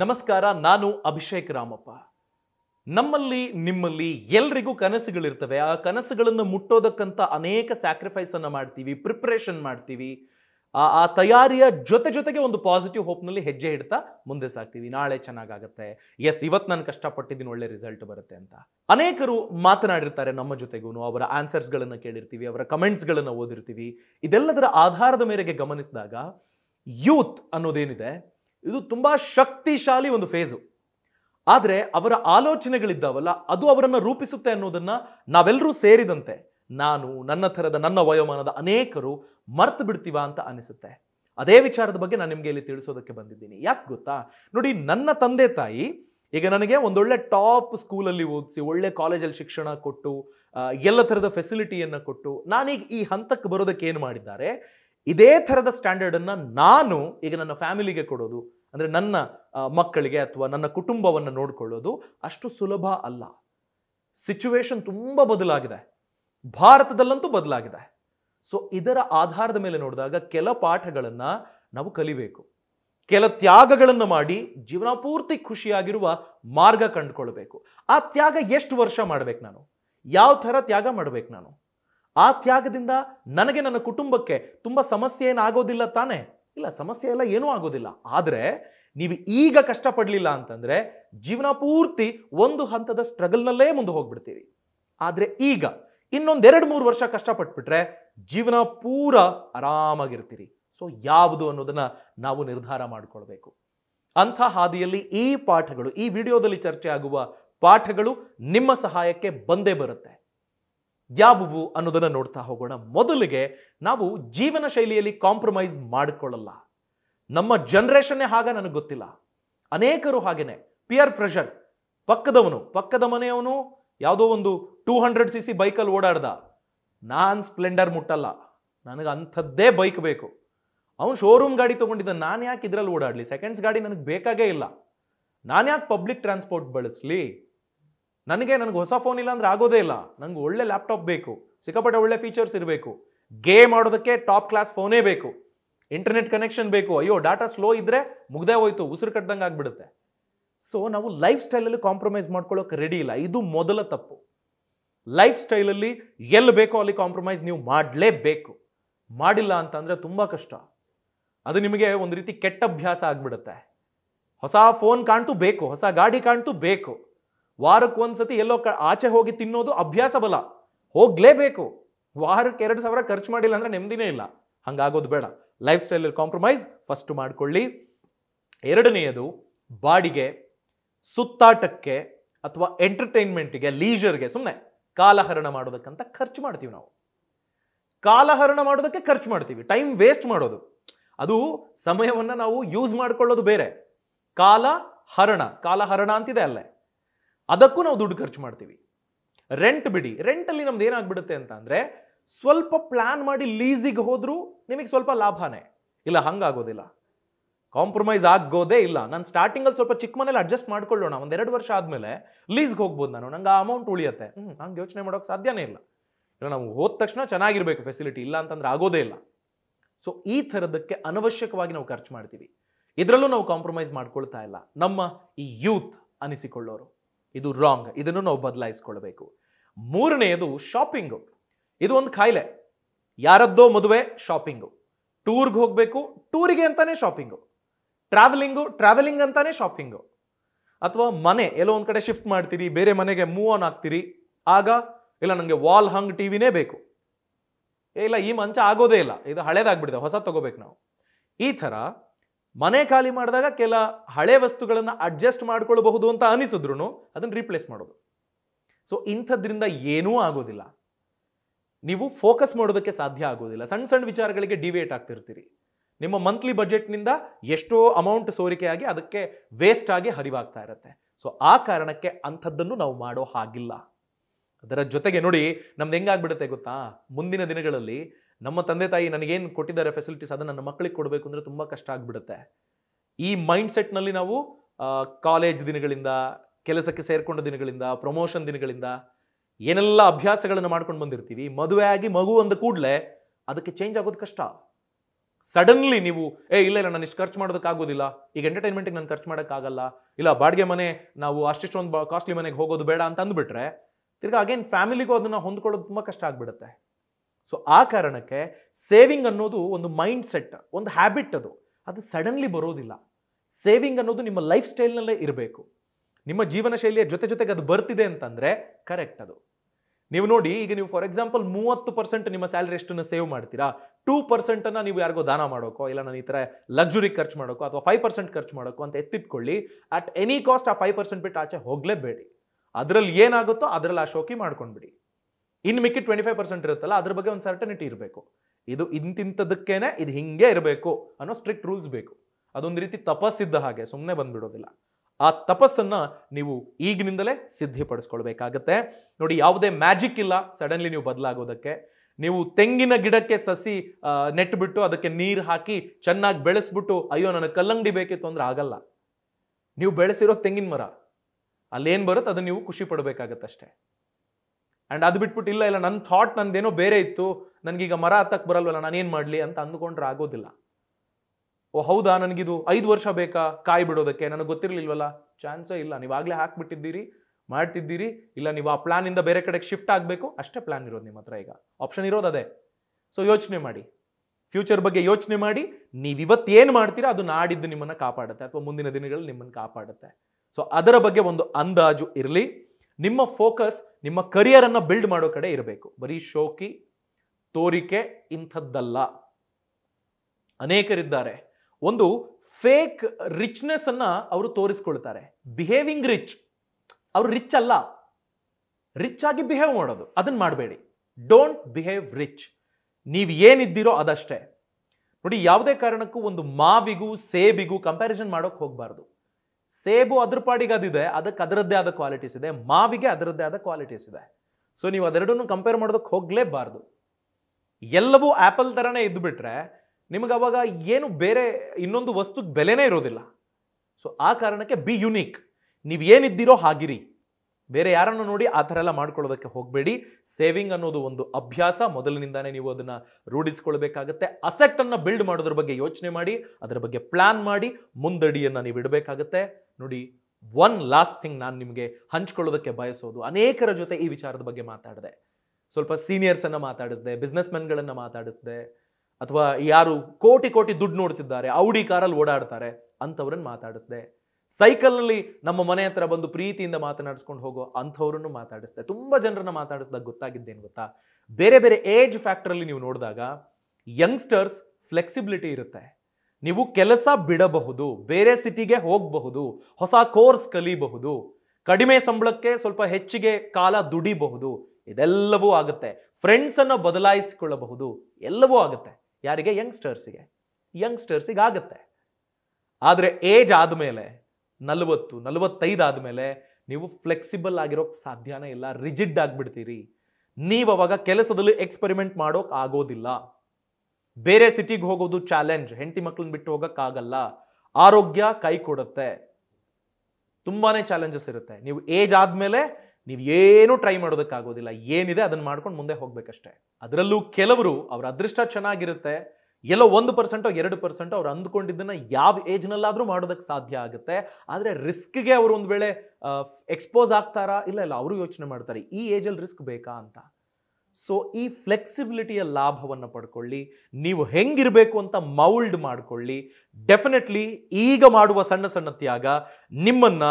ನಮಸ್ಕಾರ ನಾನು ಅಭಿಷೇಕ್ ರಾಮಪ್ಪ ನಮ್ಮಲ್ಲಿ ನಿಮ್ಮಲ್ಲಿ ಎಲ್ರಿಗೂ ಕನಸುಗಳಿರ್ತವೆ ಆ ಕನಸುಗಳನ್ನು ಮುಟ್ಟೋದಕ್ಕಂತ ಅನೇಕ ಸ್ಯಾಕ್ರಿಫೈಸ್ ಅನ್ನ ಮಾಡ್ತೀವಿ ಪ್ರಿಪ್ರೇಷನ್ ಮಾಡ್ತೀವಿ ಆ ತಯಾರಿಯ ಜೊತೆ ಜೊತೆಗೆ ಒಂದು ಪಾಸಿಟಿವ್ ಹೋಪ್ನಲ್ಲಿ ಹೆಜ್ಜೆ ಇಡ್ತಾ ಮುಂದೆ ಸಾಕ್ತೀವಿ ನಾಳೆ ಚೆನ್ನಾಗಾಗತ್ತೆ ಎಸ್ ಇವತ್ತು ನಾನು ಕಷ್ಟಪಟ್ಟಿದ್ದೀನಿ ಒಳ್ಳೆ ರಿಸಲ್ಟ್ ಬರುತ್ತೆ ಅಂತ ಅನೇಕರು ಮಾತನಾಡಿರ್ತಾರೆ ನಮ್ಮ ಜೊತೆಗೂ ಅವರ ಆನ್ಸರ್ಸ್ಗಳನ್ನು ಕೇಳಿರ್ತೀವಿ ಅವರ ಕಮೆಂಟ್ಸ್ಗಳನ್ನು ಓದಿರ್ತೀವಿ ಇದೆಲ್ಲದರ ಆಧಾರದ ಮೇರೆಗೆ ಗಮನಿಸಿದಾಗ ಯೂತ್ ಅನ್ನೋದೇನಿದೆ ಇದು ತುಂಬ ಶಕ್ತಿಶಾಲಿ ಒಂದು ಫೇಸು ಆದರೆ ಅವರ ಆಲೋಚನೆಗಳಿದ್ದಾವಲ್ಲ ಅದು ಅವರನ್ನು ರೂಪಿಸುತ್ತೆ ಅನ್ನೋದನ್ನು ನಾವೆಲ್ಲರೂ ಸೇರಿದಂತೆ ನಾನು ನನ್ನ ಥರದ ನನ್ನ ವಯೋಮಾನದ ಅನೇಕರು ಮರ್ತು ಬಿಡ್ತೀವ ಅಂತ ಅನಿಸುತ್ತೆ ಅದೇ ವಿಚಾರದ ಬಗ್ಗೆ ನಾನು ನಿಮಗೆ ಇಲ್ಲಿ ತಿಳಿಸೋದಕ್ಕೆ ಬಂದಿದ್ದೀನಿ ಯಾಕೆ ಗೊತ್ತಾ ನೋಡಿ ನನ್ನ ತಂದೆ ತಾಯಿ ಈಗ ನನಗೆ ಒಂದೊಳ್ಳೆ ಟಾಪ್ ಸ್ಕೂಲಲ್ಲಿ ಓದಿಸಿ ಒಳ್ಳೆ ಕಾಲೇಜಲ್ಲಿ ಶಿಕ್ಷಣ ಕೊಟ್ಟು ಎಲ್ಲ ಥರದ ಫೆಸಿಲಿಟಿಯನ್ನು ಕೊಟ್ಟು ನಾನೀಗ ಈ ಹಂತಕ್ಕೆ ಬರೋದಕ್ಕೆ ಏನು ಮಾಡಿದ್ದಾರೆ ಇದೇ ಥರದ ಸ್ಟ್ಯಾಂಡರ್ಡನ್ನು ನಾನು ಈಗ ನನ್ನ ಫ್ಯಾಮಿಲಿಗೆ ಕೊಡೋದು ಅಂದರೆ ನನ್ನ ಮಕ್ಕಳಿಗೆ ಅಥವಾ ನನ್ನ ಕುಟುಂಬವನ್ನು ನೋಡಿಕೊಳ್ಳೋದು ಅಷ್ಟು ಸುಲಭ ಅಲ್ಲ ಸಿಚುವೇಶನ್ ತುಂಬ ಬದಲಾಗಿದೆ ಭಾರತದಲ್ಲಂತೂ ಬದಲಾಗಿದೆ ಸೊ ಇದರ ಆಧಾರದ ಮೇಲೆ ನೋಡಿದಾಗ ಕೆಲ ಪಾಠಗಳನ್ನು ನಾವು ಕಲಿಬೇಕು ಕೆಲ ತ್ಯಾಗಗಳನ್ನು ಮಾಡಿ ಜೀವನ ಪೂರ್ತಿ ಖುಷಿಯಾಗಿರುವ ಮಾರ್ಗ ಕಂಡುಕೊಳ್ಬೇಕು ಆ ತ್ಯಾಗ ಎಷ್ಟು ವರ್ಷ ಮಾಡ್ಬೇಕು ನಾನು ಯಾವ ಥರ ತ್ಯಾಗ ಮಾಡ್ಬೇಕು ನಾನು ಆ ತ್ಯಾಗದಿಂದ ನನಗೆ ನನ್ನ ಕುಟುಂಬಕ್ಕೆ ತುಂಬ ಸಮಸ್ಯೆ ಏನಾಗೋದಿಲ್ಲ ತಾನೇ ಇಲ್ಲ ಸಮಸ್ಯೆ ಎಲ್ಲ ಏನೂ ಆಗೋದಿಲ್ಲ ಆದರೆ ನೀವು ಈಗ ಕಷ್ಟಪಡಲಿಲ್ಲ ಅಂತಂದರೆ ಜೀವನ ಪೂರ್ತಿ ಒಂದು ಹಂತದ ಸ್ಟ್ರಗಲ್ನಲ್ಲೇ ಮುಂದೆ ಹೋಗ್ಬಿಡ್ತೀರಿ ಆದರೆ ಈಗ ಇನ್ನೊಂದೆರಡು ಮೂರು ವರ್ಷ ಕಷ್ಟಪಟ್ಬಿಟ್ರೆ ಜೀವನ ಪೂರ ಆರಾಮಾಗಿರ್ತೀರಿ ಸೊ ಯಾವುದು ಅನ್ನೋದನ್ನು ನಾವು ನಿರ್ಧಾರ ಮಾಡಿಕೊಳ್ಬೇಕು ಅಂಥ ಹಾದಿಯಲ್ಲಿ ಈ ಪಾಠಗಳು ಈ ವಿಡಿಯೋದಲ್ಲಿ ಚರ್ಚೆ ಆಗುವ ಪಾಠಗಳು ನಿಮ್ಮ ಸಹಾಯಕ್ಕೆ ಬಂದೇ ಬರುತ್ತೆ ಯಾವುವು ಅನ್ನೋದನ್ನು ನೋಡ್ತಾ ಹೋಗೋಣ ಮೊದಲಿಗೆ ನಾವು ಜೀವನ ಶೈಲಿಯಲ್ಲಿ ಕಾಂಪ್ರಮೈಸ್ ಮಾಡಿಕೊಳ್ಳಲ್ಲ ನಮ್ಮ ಜನ್ರೇಷನ್ನೇ ಹಾಗೆ ನನಗೆ ಗೊತ್ತಿಲ್ಲ ಅನೇಕರು ಹಾಗೇನೆ ಪಿಯರ್ ಪ್ರೆಷರ್ ಪಕ್ಕದವನು ಪಕ್ಕದ ಮನೆಯವನು ಯಾವುದೋ ಒಂದು ಟೂ ಹಂಡ್ರೆಡ್ ಸಿ ಸಿ ಬೈಕಲ್ಲಿ ಓಡಾಡ್ದ ನಾನು ಸ್ಪ್ಲೆಂಡರ್ ಮುಟ್ಟಲ್ಲ ನನಗೆ ಅಂಥದ್ದೇ ಬೈಕ್ ಬೇಕು ಅವನು ಶೋರೂಮ್ ಗಾಡಿ ತೊಗೊಂಡಿದ್ದ ನಾನು ಯಾಕೆ ಇದರಲ್ಲಿ ಓಡಾಡಲಿ ಸೆಕೆಂಡ್ಸ್ ಗಾಡಿ ನನಗೆ ಬೇಕಾಗೇ ಇಲ್ಲ ನಾನು ಯಾಕೆ ಪಬ್ಲಿಕ್ ಟ್ರಾನ್ಸ್ಪೋರ್ಟ್ ಬಳಸಲಿ ನನಗೆ ನನಗೆ ಹೊಸ ಫೋನ್ ಇಲ್ಲ ಅಂದರೆ ಆಗೋದೇ ಇಲ್ಲ ನನಗೆ ಒಳ್ಳೆ ಲ್ಯಾಪ್ಟಾಪ್ ಬೇಕು ಸಿಕ್ಕಾಪಟ್ಟೆ ಒಳ್ಳೆ ಫೀಚರ್ಸ್ ಇರಬೇಕು ಗೇಮ್ ಆಡೋದಕ್ಕೆ ಟಾಪ್ ಕ್ಲಾಸ್ ಫೋನೇ ಬೇಕು ಇಂಟರ್ನೆಟ್ ಕನೆಕ್ಷನ್ ಬೇಕು ಅಯ್ಯೋ ಡಾಟಾ ಸ್ಲೋ ಇದ್ದರೆ ಮುಗ್ದೇ ಹೋಯ್ತು ಉಸಿರು ಕಟ್ಟದಂಗೆ ಆಗಿಬಿಡುತ್ತೆ ಸೊ ನಾವು ಲೈಫ್ ಸ್ಟೈಲಲ್ಲಿ ಕಾಂಪ್ರಮೈಸ್ ಮಾಡ್ಕೊಳ್ಳೋಕೆ ರೆಡಿ ಇಲ್ಲ ಇದು ಮೊದಲ ತಪ್ಪು ಲೈಫ್ ಸ್ಟೈಲಲ್ಲಿ ಎಲ್ಲಿ ಬೇಕೋ ಅಲ್ಲಿ ಕಾಂಪ್ರಮೈಸ್ ನೀವು ಮಾಡಲೇಬೇಕು ಮಾಡಿಲ್ಲ ಅಂತಂದರೆ ತುಂಬ ಕಷ್ಟ ಅದು ನಿಮಗೆ ಒಂದು ರೀತಿ ಕೆಟ್ಟ ಅಭ್ಯಾಸ ಆಗಿಬಿಡುತ್ತೆ ಹೊಸ ಫೋನ್ ಕಾಣ್ತು ಬೇಕು ಹೊಸ ಗಾಡಿ ಕಾಣ್ತು ಬೇಕು ವಾರಕ್ಕೆ ಒಂದ್ಸತಿ ಎಲ್ಲೋ ಕ ಆಚೆ ಹೋಗಿ ತಿನ್ನೋದು ಅಭ್ಯಾಸ ಬಲ ಹೋಗ್ಲೇಬೇಕು ವಾರಕ್ಕೆ ಎರಡು ಸಾವಿರ ಖರ್ಚು ಮಾಡಿಲ್ಲ ಅಂದ್ರೆ ನೆಮ್ಮದಿನೇ ಇಲ್ಲ ಹಂಗಾಗೋದು ಬೇಡ ಲೈಫ್ ಸ್ಟೈಲಲ್ಲಿ ಕಾಂಪ್ರಮೈಸ್ ಫಸ್ಟ್ ಮಾಡಿಕೊಳ್ಳಿ ಎರಡನೆಯದು ಬಾಡಿಗೆ ಸುತ್ತಾಟಕ್ಕೆ ಅಥವಾ ಎಂಟರ್ಟೈನ್ಮೆಂಟ್ಗೆ ಲೀಜರ್ಗೆ ಸುಮ್ಮನೆ ಕಾಲಹರಣ ಮಾಡೋದಕ್ಕಂತ ಖರ್ಚು ಮಾಡ್ತೀವಿ ನಾವು ಕಾಲಹರಣ ಮಾಡೋದಕ್ಕೆ ಖರ್ಚು ಮಾಡ್ತೀವಿ ಟೈಮ್ ವೇಸ್ಟ್ ಮಾಡೋದು ಅದು ಸಮಯವನ್ನು ನಾವು ಯೂಸ್ ಮಾಡ್ಕೊಳ್ಳೋದು ಬೇರೆ ಕಾಲ ಹರಣ ಕಾಲಹರಣ ಅಂತಿದೆ ಅಲ್ಲೇ ಅದಕ್ಕೂ ನಾವು ದುಡ್ಡು ಖರ್ಚು ಮಾಡ್ತೀವಿ ರೆಂಟ್ ಬಿಡಿ ರೆಂಟಲ್ಲಿ ನಮ್ದು ಏನಾಗ್ಬಿಡುತ್ತೆ ಅಂತ ಅಂದರೆ ಸ್ವಲ್ಪ ಪ್ಲಾನ್ ಮಾಡಿ ಲೀಸಿಗೆ ಹೋದರೂ ನಿಮಗೆ ಸ್ವಲ್ಪ ಲಾಭನೇ ಇಲ್ಲ ಹಂಗಾಗೋದಿಲ್ಲ ಕಾಂಪ್ರಮೈಸ್ ಆಗೋದೇ ಇಲ್ಲ ನಾನು ಸ್ಟಾರ್ಟಿಂಗಲ್ಲಿ ಸ್ವಲ್ಪ ಚಿಕ್ಕ ಮನೇಲಿ ಅಡ್ಜಸ್ಟ್ ಮಾಡ್ಕೊಳ್ಳೋಣ ಒಂದೆರಡು ವರ್ಷ ಆದಮೇಲೆ ಲೀಸ್ಗೆ ಹೋಗ್ಬೋದು ನಾನು ನಂಗೆ ಆ ಅಮೌಂಟ್ ಉಳಿಯುತ್ತೆ ಹ್ಞೂ ಹಂಗೆ ಯೋಚನೆ ಮಾಡೋಕೆ ಸಾಧ್ಯನೇ ಇಲ್ಲ ಇಲ್ಲ ನಾವು ಹೋದ ತಕ್ಷಣ ಚೆನ್ನಾಗಿರ್ಬೇಕು ಫೆಸಿಲಿಟಿ ಇಲ್ಲ ಅಂತಂದ್ರೆ ಆಗೋದೇ ಇಲ್ಲ ಸೊ ಈ ಥರದಕ್ಕೆ ಅನವಶ್ಯಕವಾಗಿ ನಾವು ಖರ್ಚು ಮಾಡ್ತೀವಿ ಇದರಲ್ಲೂ ನಾವು ಕಾಂಪ್ರಮೈಸ್ ಮಾಡ್ಕೊಳ್ತಾ ಇಲ್ಲ ನಮ್ಮ ಈ ಯೂತ್ ಅನಿಸಿಕೊಳ್ಳೋರು ಇದು ರಾಂಗ್ ಇದನ್ನು ನಾವು ಬದಲಾಯಿಸ್ಕೊಳ್ಬೇಕು ಮೂರನೆಯದು ಶಾಪಿಂಗು ಇದು ಒಂದು ಕಾಯಿಲೆ ಯಾರದ್ದೋ ಮದುವೆ ಶಾಪಿಂಗು ಟೂರ್ಗೆ ಹೋಗಬೇಕು ಟೂರಿಗೆ ಅಂತಾನೆ ಶಾಪಿಂಗು ಟ್ರಾವೆಲಿಂಗು ಟ್ರಾವೆಲಿಂಗ್ ಅಂತಾನೆ ಶಾಪಿಂಗು ಅಥವಾ ಮನೆ ಎಲ್ಲೋ ಒಂದು ಕಡೆ ಶಿಫ್ಟ್ ಮಾಡ್ತೀರಿ ಬೇರೆ ಮನೆಗೆ ಮೂವ್ ಆನ್ ಆಗ್ತೀರಿ ಆಗ ಇಲ್ಲ ನನಗೆ ವಾಲ್ ಹಂಗ್ ಟಿವಿನೇ ಬೇಕು ಇಲ್ಲ ಈ ಮಂಚ ಆಗೋದೇ ಇಲ್ಲ ಇದು ಹಳೇದಾಗ್ಬಿಡಿದೆ ಹೊಸ ತಗೋಬೇಕು ನಾವು ಈ ಥರ ಮನೆ ಖಾಲಿ ಮಾಡಿದಾಗ ಕೆಲ ಹಳೆ ವಸ್ತುಗಳನ್ನು ಅಡ್ಜಸ್ಟ್ ಮಾಡ್ಕೊಳ್ಬಹುದು ಅಂತ ಅನಿಸಿದ್ರು ಅದನ್ನು ರೀಪ್ಲೇಸ್ ಮಾಡೋದು ಸೊ ಇಂಥದ್ರಿಂದ ಏನೂ ಆಗೋದಿಲ್ಲ ನೀವು ಫೋಕಸ್ ಮಾಡೋದಕ್ಕೆ ಸಾಧ್ಯ ಆಗೋದಿಲ್ಲ ಸಣ್ಣ ಸಣ್ಣ ವಿಚಾರಗಳಿಗೆ ಡಿವೇಟ್ ಆಗ್ತಿರ್ತೀರಿ ನಿಮ್ಮ ಮಂತ್ಲಿ ಬಜೆಟ್ನಿಂದ ಎಷ್ಟೋ ಅಮೌಂಟ್ ಸೋರಿಕೆಯಾಗಿ ಅದಕ್ಕೆ ವೇಸ್ಟ್ ಆಗಿ ಹರಿವಾಗ್ತಾ ಇರುತ್ತೆ ಸೊ ಆ ಕಾರಣಕ್ಕೆ ಅಂಥದ್ದನ್ನು ನಾವು ಮಾಡೋ ಹಾಗಿಲ್ಲ ಅದರ ಜೊತೆಗೆ ನೋಡಿ ನಮ್ದು ಹೆಂಗಾಗ್ಬಿಡುತ್ತೆ ಗೊತ್ತಾ ಮುಂದಿನ ದಿನಗಳಲ್ಲಿ ನಮ್ಮ ತಂದೆ ತಾಯಿ ನನಗೇನು ಕೊಟ್ಟಿದ್ದಾರೆ ಫೆಸಿಲಿಟೀಸ್ ಅದನ್ನು ನನ್ನ ಮಕ್ಕಳಿಗೆ ಕೊಡಬೇಕು ಅಂದರೆ ತುಂಬ ಕಷ್ಟ ಆಗಿಬಿಡುತ್ತೆ ಈ ಮೈಂಡ್ ಸೆಟ್ನಲ್ಲಿ ನಾವು ಕಾಲೇಜ್ ದಿನಗಳಿಂದ ಕೆಲಸಕ್ಕೆ ಸೇರಿಕೊಂಡ ದಿನಗಳಿಂದ ಪ್ರಮೋಷನ್ ದಿನಗಳಿಂದ ಏನೆಲ್ಲ ಅಭ್ಯಾಸಗಳನ್ನು ಮಾಡ್ಕೊಂಡು ಬಂದಿರ್ತೀವಿ ಮದುವೆ ಆಗಿ ಮಗು ಅಂದ ಕೂಡಲೇ ಅದಕ್ಕೆ ಚೇಂಜ್ ಆಗೋದು ಕಷ್ಟ ಸಡನ್ಲಿ ನೀವು ಏ ಇಲ್ಲ ಇಲ್ಲ ನಾನು ಇಷ್ಟು ಖರ್ಚು ಮಾಡೋದಕ್ಕಾಗೋದಿಲ್ಲ ಈಗ ಎಂಟರ್ಟೈನ್ಮೆಂಟಿಗೆ ನಾನು ಖರ್ಚು ಮಾಡೋಕ್ಕಾಗಲ್ಲ ಇಲ್ಲ ಬಾಡಿಗೆ ಮನೆ ನಾವು ಅಷ್ಟಿಷ್ಟೊಂದು ಕಾಸ್ಟ್ಲಿ ಮನೆಗೆ ಹೋಗೋದು ಬೇಡ ಅಂತ ಅಂದ್ಬಿಟ್ರೆ ತಿರ್ಗಿ ಅಗೇನ್ ಫ್ಯಾಮಿಲಿಗೂ ಅದನ್ನು ಹೊಂದ್ಕೊಳ್ಳೋದು ತುಂಬ ಕಷ್ಟ ಆಗಿಬಿಡುತ್ತೆ ಸೊ ಆ ಕಾರಣಕ್ಕೆ ಸೇವಿಂಗ್ ಅನ್ನೋದು ಒಂದು ಮೈಂಡ್ ಸೆಟ್ ಒಂದು ಹ್ಯಾಬಿಟ್ ಅದು ಅದು ಸಡನ್ಲಿ ಬರೋದಿಲ್ಲ ಸೇವಿಂಗ್ ಅನ್ನೋದು ನಿಮ್ಮ ಲೈಫ್ ಸ್ಟೈಲ್ನಲ್ಲೇ ಇರಬೇಕು ನಿಮ್ಮ ಜೀವನ ಶೈಲಿಯ ಜೊತೆ ಜೊತೆಗೆ ಅದು ಬರ್ತಿದೆ ಅಂತಂದರೆ ಕರೆಕ್ಟ್ ಅದು ನೀವು ನೋಡಿ ಈಗ ನೀವು ಫಾರ್ ಎಕ್ಸಾಂಪಲ್ ಮೂವತ್ತು ಪರ್ಸೆಂಟ್ ನಿಮ್ಮ ಸ್ಯಾಲ್ರಿ ಎಷ್ಟನ್ನು ಸೇವ್ ಮಾಡ್ತೀರಾ ಟೂ ಪರ್ಸೆಂಟನ್ನು ನೀವು ಯಾರಿಗೋ ದಾನ ಮಾಡೋಕೋ ಇಲ್ಲ ನಾನು ಈ ಥರ ಲಕ್ಸುರಿ ಖರ್ಚು ಮಾಡೋಕೋ ಅಥವಾ ಫೈವ್ ಪರ್ಸೆಂಟ್ ಖರ್ಚು ಮಾಡೋಕ್ಕೋ ಅಂತ ಎತ್ತಿಟ್ಕೊಳ್ಳಿ ಅಟ್ ಎನಿ ಕಾಸ್ಟ್ ಆ ಫೈವ್ ಪರ್ಸೆಂಟ್ ಬಿಟ್ಟು ಆಚೆ ಹೋಗಲೇಬೇಡಿ ಅದರಲ್ಲಿ ಏನಾಗುತ್ತೋ ಅದರಲ್ಲಿ ಆ ಶೋಕಿ ಮಾಡ್ಕೊಂಡ್ಬಿಡಿ ಇನ್ ಮಿಕ್ಕಿ ಟ್ವೆಂಟಿ ಫೈವ್ ಪರ್ಸೆಂಟ್ ಇರುತ್ತಲ್ಲ ಅದ್ರ ಬಗ್ಗೆ ಒಂದು ಸರ್ಟನಿಟಿ ಇರಬೇಕು ಇದು ಇಂತಿಂಥದಕ್ಕೇನೆ ಇದು ಹಿಂಗೆ ಇರಬೇಕು ಅನ್ನೋ ಸ್ಟ್ರಿಕ್ಟ್ ರೂಲ್ಸ್ ಬೇಕು ಅದೊಂದು ರೀತಿ ತಪಸ್ಸಿದ್ದ ಹಾಗೆ ಸುಮ್ಮನೆ ಬಂದ್ಬಿಡೋದಿಲ್ಲ ಆ ತಪಸ್ಸನ್ನ ನೀವು ಈಗಿನಿಂದಲೇ ಸಿದ್ಧಿಪಡಿಸ್ಕೊಳ್ಬೇಕಾಗತ್ತೆ ನೋಡಿ ಯಾವುದೇ ಮ್ಯಾಜಿಕ್ ಇಲ್ಲ ಸಡನ್ಲಿ ನೀವು ಬದಲಾಗೋದಕ್ಕೆ ನೀವು ತೆಂಗಿನ ಗಿಡಕ್ಕೆ ಸಸಿ ನೆಟ್ಬಿಟ್ಟು ಅದಕ್ಕೆ ನೀರು ಹಾಕಿ ಚೆನ್ನಾಗಿ ಬೆಳೆಸ್ಬಿಟ್ಟು ಅಯ್ಯೋ ನನಗೆ ಕಲ್ಲಂಗಡಿ ಬೇಕಿತ್ತು ಅಂದ್ರೆ ಆಗಲ್ಲ ನೀವು ಬೆಳೆಸಿರೋ ತೆಂಗಿನ ಮರ ಅಲ್ಲೇನು ಬರುತ್ತೆ ಅದನ್ನು ನೀವು ಖುಷಿ ಪಡಬೇಕಾಗತ್ತಷ್ಟೇ ಆ್ಯಂಡ್ ಅದು ಬಿಟ್ಬಿಟ್ಟು ಇಲ್ಲ ಇಲ್ಲ ನನ್ನ ಥಾಟ್ ನಂದೇನೋ ಬೇರೆ ಇತ್ತು ನನಗೀಗ ಮರ ಹತ್ತಕ್ಕೆ ಬರಲ್ವಲ್ಲ ನಾನೇನು ಮಾಡಲಿ ಅಂತ ಅಂದ್ಕೊಂಡ್ರೆ ಆಗೋದಿಲ್ಲ ಓ ಹೌದಾ ನನಗಿದು ಐದು ವರ್ಷ ಬೇಕಾ ಕಾಯಿ ಬಿಡೋದಕ್ಕೆ ನನಗೆ ಗೊತ್ತಿರಲಿಲ್ವಲ್ಲ ಚಾನ್ಸೇ ಇಲ್ಲ ನೀವಾಗಲೇ ಹಾಕ್ಬಿಟ್ಟಿದ್ದೀರಿ ಮಾಡ್ತಿದ್ದೀರಿ ಇಲ್ಲ ನೀವು ಆ ಪ್ಲಾನಿಂದ ಬೇರೆ ಕಡೆಗೆ ಶಿಫ್ಟ್ ಆಗಬೇಕು ಅಷ್ಟೇ ಪ್ಲಾನ್ ಇರೋದು ನಿಮ್ಮ ಹತ್ರ ಈಗ ಆಪ್ಷನ್ ಇರೋದು ಅದೇ ಸೊ ಯೋಚನೆ ಮಾಡಿ ಫ್ಯೂಚರ್ ಬಗ್ಗೆ ಯೋಚನೆ ಮಾಡಿ ನೀವು ಇವತ್ತು ಏನು ಮಾಡ್ತೀರಾ ಅದು ನಾಡಿದ್ದು ನಿಮ್ಮನ್ನು ಕಾಪಾಡುತ್ತೆ ಅಥವಾ ಮುಂದಿನ ದಿನಗಳಲ್ಲಿ ನಿಮ್ಮನ್ನು ಕಾಪಾಡುತ್ತೆ ಸೊ ಅದರ ಬಗ್ಗೆ ಒಂದು ಅಂದಾಜು ಇರಲಿ ನಿಮ್ಮ ಫೋಕಸ್ ನಿಮ್ಮ ಕರಿಯರನ್ನು ಬಿಲ್ಡ್ ಮಾಡೋ ಕಡೆ ಇರಬೇಕು ಬರೀ ಶೋಕಿ ತೋರಿಕೆ ಇಂಥದ್ದಲ್ಲ ಅನೇಕರಿದ್ದಾರೆ ಒಂದು ಫೇಕ್ ರಿಚ್ನೆಸ್ ಅನ್ನ ಅವರು ತೋರಿಸ್ಕೊಳ್ತಾರೆ ಬಿಹೇವಿಂಗ್ ರಿಚ್ ಅವರು ರಿಚ್ ಅಲ್ಲ ರಿಚ್ ಆಗಿ ಬಿಹೇವ್ ಮಾಡೋದು ಅದನ್ನ ಮಾಡಬೇಡಿ ಡೋಂಟ್ ಬಿಹೇವ್ ರಿಚ್ ನೀವು ಏನಿದ್ದೀರೋ ಅದಷ್ಟೇ ನೋಡಿ ಯಾವುದೇ ಕಾರಣಕ್ಕೂ ಒಂದು ಮಾವಿಗೂ ಸೇಬಿಗೂ ಕಂಪ್ಯಾರಿಸನ್ ಮಾಡೋಕೆ ಹೋಗಬಾರ್ದು ಸೇಬು ಅದ್ರ ಪಾಡಿಗೆ ಅದಿದೆ ಅದಕ್ಕೆ ಅದರದ್ದೇ ಆದ ಕ್ವಾಲಿಟೀಸ್ ಇದೆ ಮಾವಿಗೆ ಅದರದ್ದೇ ಆದ ಕ್ವಾಲಿಟೀಸ್ ಇದೆ ಸೊ ನೀವು ಅದೆರಡನ್ನು ಕಂಪೇರ್ ಮಾಡೋದಕ್ಕೆ ಹೋಗಲೇಬಾರ್ದು ಎಲ್ಲವೂ ಆ್ಯಪಲ್ ಥರನೇ ಇದ್ದುಬಿಟ್ರೆ ನಿಮಗೆ ಅವಾಗ ಏನು ಬೇರೆ ಇನ್ನೊಂದು ವಸ್ತುಗೆ ಬೆಲೆನೇ ಇರೋದಿಲ್ಲ ಸೊ ಆ ಕಾರಣಕ್ಕೆ ಬಿ ಯುನೀಕ್ ಏನಿದ್ದೀರೋ ಹಾಗಿರಿ ಬೇರೆ ಯಾರನ್ನು ನೋಡಿ ಆ ಥರ ಎಲ್ಲ ಮಾಡ್ಕೊಳ್ಳೋದಕ್ಕೆ ಹೋಗಬೇಡಿ ಸೇವಿಂಗ್ ಅನ್ನೋದು ಒಂದು ಅಭ್ಯಾಸ ಮೊದಲಿನಿಂದಾನೇ ನೀವು ಅದನ್ನು ರೂಢಿಸ್ಕೊಳ್ಬೇಕಾಗತ್ತೆ ಅಸೆಟ್ಟನ್ನು ಬಿಲ್ಡ್ ಮಾಡೋದ್ರ ಬಗ್ಗೆ ಯೋಚನೆ ಮಾಡಿ ಅದರ ಬಗ್ಗೆ ಪ್ಲ್ಯಾನ್ ಮಾಡಿ ಮುಂದಡಿಯನ್ನು ನೀವು ಇಡಬೇಕಾಗತ್ತೆ ನೋಡಿ ಒನ್ ಲಾಸ್ಟ್ ಥಿಂಗ್ ನಾನು ನಿಮಗೆ ಹಂಚ್ಕೊಳ್ಳೋದಕ್ಕೆ ಬಯಸೋದು ಅನೇಕರ ಜೊತೆ ಈ ವಿಚಾರದ ಬಗ್ಗೆ ಮಾತಾಡಿದೆ ಸ್ವಲ್ಪ ಸೀನಿಯರ್ಸನ್ನು ಮಾತಾಡಿಸಿದೆ ಬಿಸ್ನೆಸ್ ಮೆನ್ಗಳನ್ನು ಮಾತಾಡಿಸಿದೆ ಅಥವಾ ಯಾರು ಕೋಟಿ ಕೋಟಿ ದುಡ್ಡು ನೋಡ್ತಿದ್ದಾರೆ ಔಡಿ ಕಾರಲ್ಲಿ ಓಡಾಡ್ತಾರೆ ಅಂಥವ್ರನ್ನ ಮಾತಾಡಿಸಿದೆ ಸೈಕಲ್ನಲ್ಲಿ ನಮ್ಮ ಮನೆ ಹತ್ರ ಬಂದು ಪ್ರೀತಿಯಿಂದ ಮಾತನಾಡಿಸ್ಕೊಂಡು ಹೋಗೋ ಅಂಥವ್ರನ್ನು ಮಾತಾಡಿಸ್ದೆ ತುಂಬ ಜನರನ್ನ ಮಾತಾಡಿಸಿದಾಗ ಗೊತ್ತಾಗಿದ್ದೇನು ಗೊತ್ತಾ ಬೇರೆ ಬೇರೆ ಏಜ್ ಫ್ಯಾಕ್ಟ್ರಲ್ಲಿ ನೀವು ನೋಡಿದಾಗ ಯಂಗ್ಸ್ಟರ್ಸ್ ಫ್ಲೆಕ್ಸಿಬಿಲಿಟಿ ಇರುತ್ತೆ ನೀವು ಕೆಲಸ ಬಿಡಬಹುದು ಬೇರೆ ಸಿಟಿಗೆ ಹೋಗಬಹುದು ಹೊಸ ಕೋರ್ಸ್ ಕಲಿಬಹುದು ಕಡಿಮೆ ಸಂಬಳಕ್ಕೆ ಸ್ವಲ್ಪ ಹೆಚ್ಚಿಗೆ ಕಾಲ ದುಡಿಬಹುದು ಇದೆಲ್ಲವೂ ಆಗುತ್ತೆ ಫ್ರೆಂಡ್ಸನ್ನು ಬದಲಾಯಿಸಿಕೊಳ್ಳಬಹುದು ಎಲ್ಲವೂ ಆಗುತ್ತೆ ಯಾರಿಗೆ ಯಂಗ್ಸ್ಟರ್ಸಿಗೆ ಯಂಗ್ಸ್ಟರ್ಸಿಗೆ ಆಗುತ್ತೆ ಆದರೆ ಏಜ್ ಆದಮೇಲೆ ನಲವತ್ತು ನಲವತ್ತೈದು ಆದಮೇಲೆ ನೀವು ಫ್ಲೆಕ್ಸಿಬಲ್ ಆಗಿರೋಕ್ಕೆ ಸಾಧ್ಯನೇ ಇಲ್ಲ ರಿಜಿಡ್ ಆಗಿಬಿಡ್ತೀರಿ ನೀವು ಅವಾಗ ಕೆಲಸದಲ್ಲಿ ಎಕ್ಸ್ಪೆರಿಮೆಂಟ್ ಮಾಡೋಕೆ ಆಗೋದಿಲ್ಲ ಬೇರೆ ಸಿಟಿಗೆ ಹೋಗೋದು ಚಾಲೆಂಜ್ ಹೆಂಡತಿ ಮಕ್ಕಳನ್ನ ಬಿಟ್ಟು ಹೋಗೋಕ್ಕಾಗಲ್ಲ ಆರೋಗ್ಯ ಕೈ ಕೊಡುತ್ತೆ ತುಂಬಾ ಚಾಲೆಂಜಸ್ ಇರುತ್ತೆ ನೀವು ಏಜ್ ಆದಮೇಲೆ ನೀವು ಏನು ಟ್ರೈ ಮಾಡೋದಕ್ಕಾಗೋದಿಲ್ಲ ಏನಿದೆ ಅದನ್ನು ಮಾಡ್ಕೊಂಡು ಮುಂದೆ ಹೋಗ್ಬೇಕಷ್ಟೆ ಅದರಲ್ಲೂ ಕೆಲವರು ಅವರ ಅದೃಷ್ಟ ಚೆನ್ನಾಗಿರುತ್ತೆ ಎಲ್ಲೋ ಒಂದು ಪರ್ಸೆಂಟೋ ಎರಡು ಪರ್ಸೆಂಟೋ ಅವ್ರು ಅಂದ್ಕೊಂಡಿದ್ದನ್ನು ಯಾವ ಏಜ್ನಲ್ಲಾದರೂ ಮಾಡೋದಕ್ಕೆ ಸಾಧ್ಯ ಆಗುತ್ತೆ ಆದರೆ ಗೆ ಅವರು ಒಂದು ವೇಳೆ ಎಕ್ಸ್ಪೋಸ್ ಆಗ್ತಾರಾ ಇಲ್ಲ ಇಲ್ಲ ಅವರು ಯೋಚನೆ ಮಾಡ್ತಾರೆ ಈ ಏಜಲ್ಲಿ ರಿಸ್ಕ್ ಬೇಕಾ ಅಂತ ಸೊ ಈ ಫ್ಲೆಕ್ಸಿಬಿಲಿಟಿಯ ಲಾಭವನ್ನು ಪಡ್ಕೊಳ್ಳಿ ನೀವು ಹೆಂಗಿರಬೇಕು ಅಂತ ಮೌಲ್ಡ್ ಮಾಡಿಕೊಳ್ಳಿ ಡೆಫಿನೆಟ್ಲಿ ಈಗ ಮಾಡುವ ಸಣ್ಣ ಸಣ್ಣ ತ್ಯಾಗ ನಿಮ್ಮನ್ನು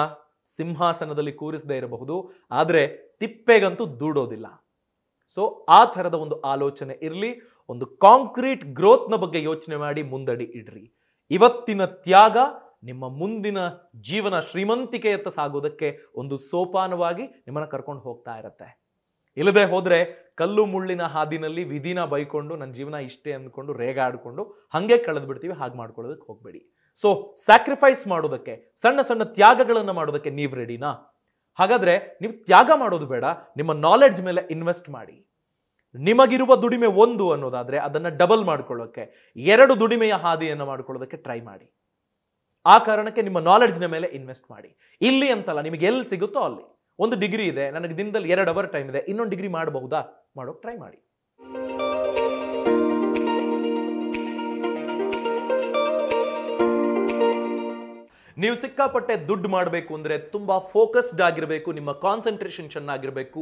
ಸಿಂಹಾಸನದಲ್ಲಿ ಕೂರಿಸದೇ ಇರಬಹುದು ಆದರೆ ತಿಪ್ಪೆಗಂತೂ ದೂಡೋದಿಲ್ಲ ಸೊ ಆ ಥರದ ಒಂದು ಆಲೋಚನೆ ಇರಲಿ ಒಂದು ಕಾಂಕ್ರೀಟ್ ಗ್ರೋತ್ನ ಬಗ್ಗೆ ಯೋಚನೆ ಮಾಡಿ ಮುಂದಡಿ ಇಡ್ರಿ ಇವತ್ತಿನ ತ್ಯಾಗ ನಿಮ್ಮ ಮುಂದಿನ ಜೀವನ ಶ್ರೀಮಂತಿಕೆಯತ್ತ ಸಾಗೋದಕ್ಕೆ ಒಂದು ಸೋಪಾನವಾಗಿ ನಿಮ್ಮನ್ನು ಕರ್ಕೊಂಡು ಹೋಗ್ತಾ ಇರತ್ತೆ ಇಲ್ಲದೆ ಹೋದ್ರೆ ಕಲ್ಲು ಮುಳ್ಳಿನ ಹಾದಿನಲ್ಲಿ ವಿಧಿನ ಬೈಕೊಂಡು ನನ್ನ ಜೀವನ ಇಷ್ಟೇ ಅಂದ್ಕೊಂಡು ರೇಗಾಡ್ಕೊಂಡು ಹಾಗೆ ಕಳೆದು ಬಿಡ್ತೀವಿ ಹಾಗೆ ಮಾಡ್ಕೊಳ್ಳೋದಕ್ಕೆ ಹೋಗಬೇಡಿ ಸೊ ಸ್ಯಾಕ್ರಿಫೈಸ್ ಮಾಡೋದಕ್ಕೆ ಸಣ್ಣ ಸಣ್ಣ ತ್ಯಾಗಗಳನ್ನು ಮಾಡೋದಕ್ಕೆ ನೀವು ರೆಡಿನಾ ಹಾಗಾದ್ರೆ ನೀವು ತ್ಯಾಗ ಮಾಡೋದು ಬೇಡ ನಿಮ್ಮ ನಾಲೆಡ್ಜ್ ಮೇಲೆ ಇನ್ವೆಸ್ಟ್ ಮಾಡಿ ನಿಮಗಿರುವ ದುಡಿಮೆ ಒಂದು ಅನ್ನೋದಾದರೆ ಅದನ್ನು ಡಬಲ್ ಮಾಡ್ಕೊಳ್ಳೋಕ್ಕೆ ಎರಡು ದುಡಿಮೆಯ ಹಾದಿಯನ್ನು ಮಾಡ್ಕೊಳ್ಳೋದಕ್ಕೆ ಟ್ರೈ ಮಾಡಿ ಆ ಕಾರಣಕ್ಕೆ ನಿಮ್ಮ ನಾಲೆಡ್ಜ್ನ ಮೇಲೆ ಇನ್ವೆಸ್ಟ್ ಮಾಡಿ ಇಲ್ಲಿ ಅಂತಲ್ಲ ನಿಮಗೆ ಎಲ್ಲಿ ಸಿಗುತ್ತೋ ಅಲ್ಲಿ ಒಂದು ಡಿಗ್ರಿ ಇದೆ ನನಗೆ ದಿನದಲ್ಲಿ ಎರಡು ಅವರ್ ಟೈಮ್ ಇದೆ ಇನ್ನೊಂದು ಡಿಗ್ರಿ ಮಾಡಬಹುದಾ ಮಾಡೋಕೆ ಟ್ರೈ ಮಾಡಿ ನೀವು ಸಿಕ್ಕಾಪಟ್ಟೆ ದುಡ್ಡು ಮಾಡಬೇಕು ಅಂದರೆ ತುಂಬ ಫೋಕಸ್ಡ್ ಆಗಿರಬೇಕು ನಿಮ್ಮ ಕಾನ್ಸಂಟ್ರೇಷನ್ ಚೆನ್ನಾಗಿರಬೇಕು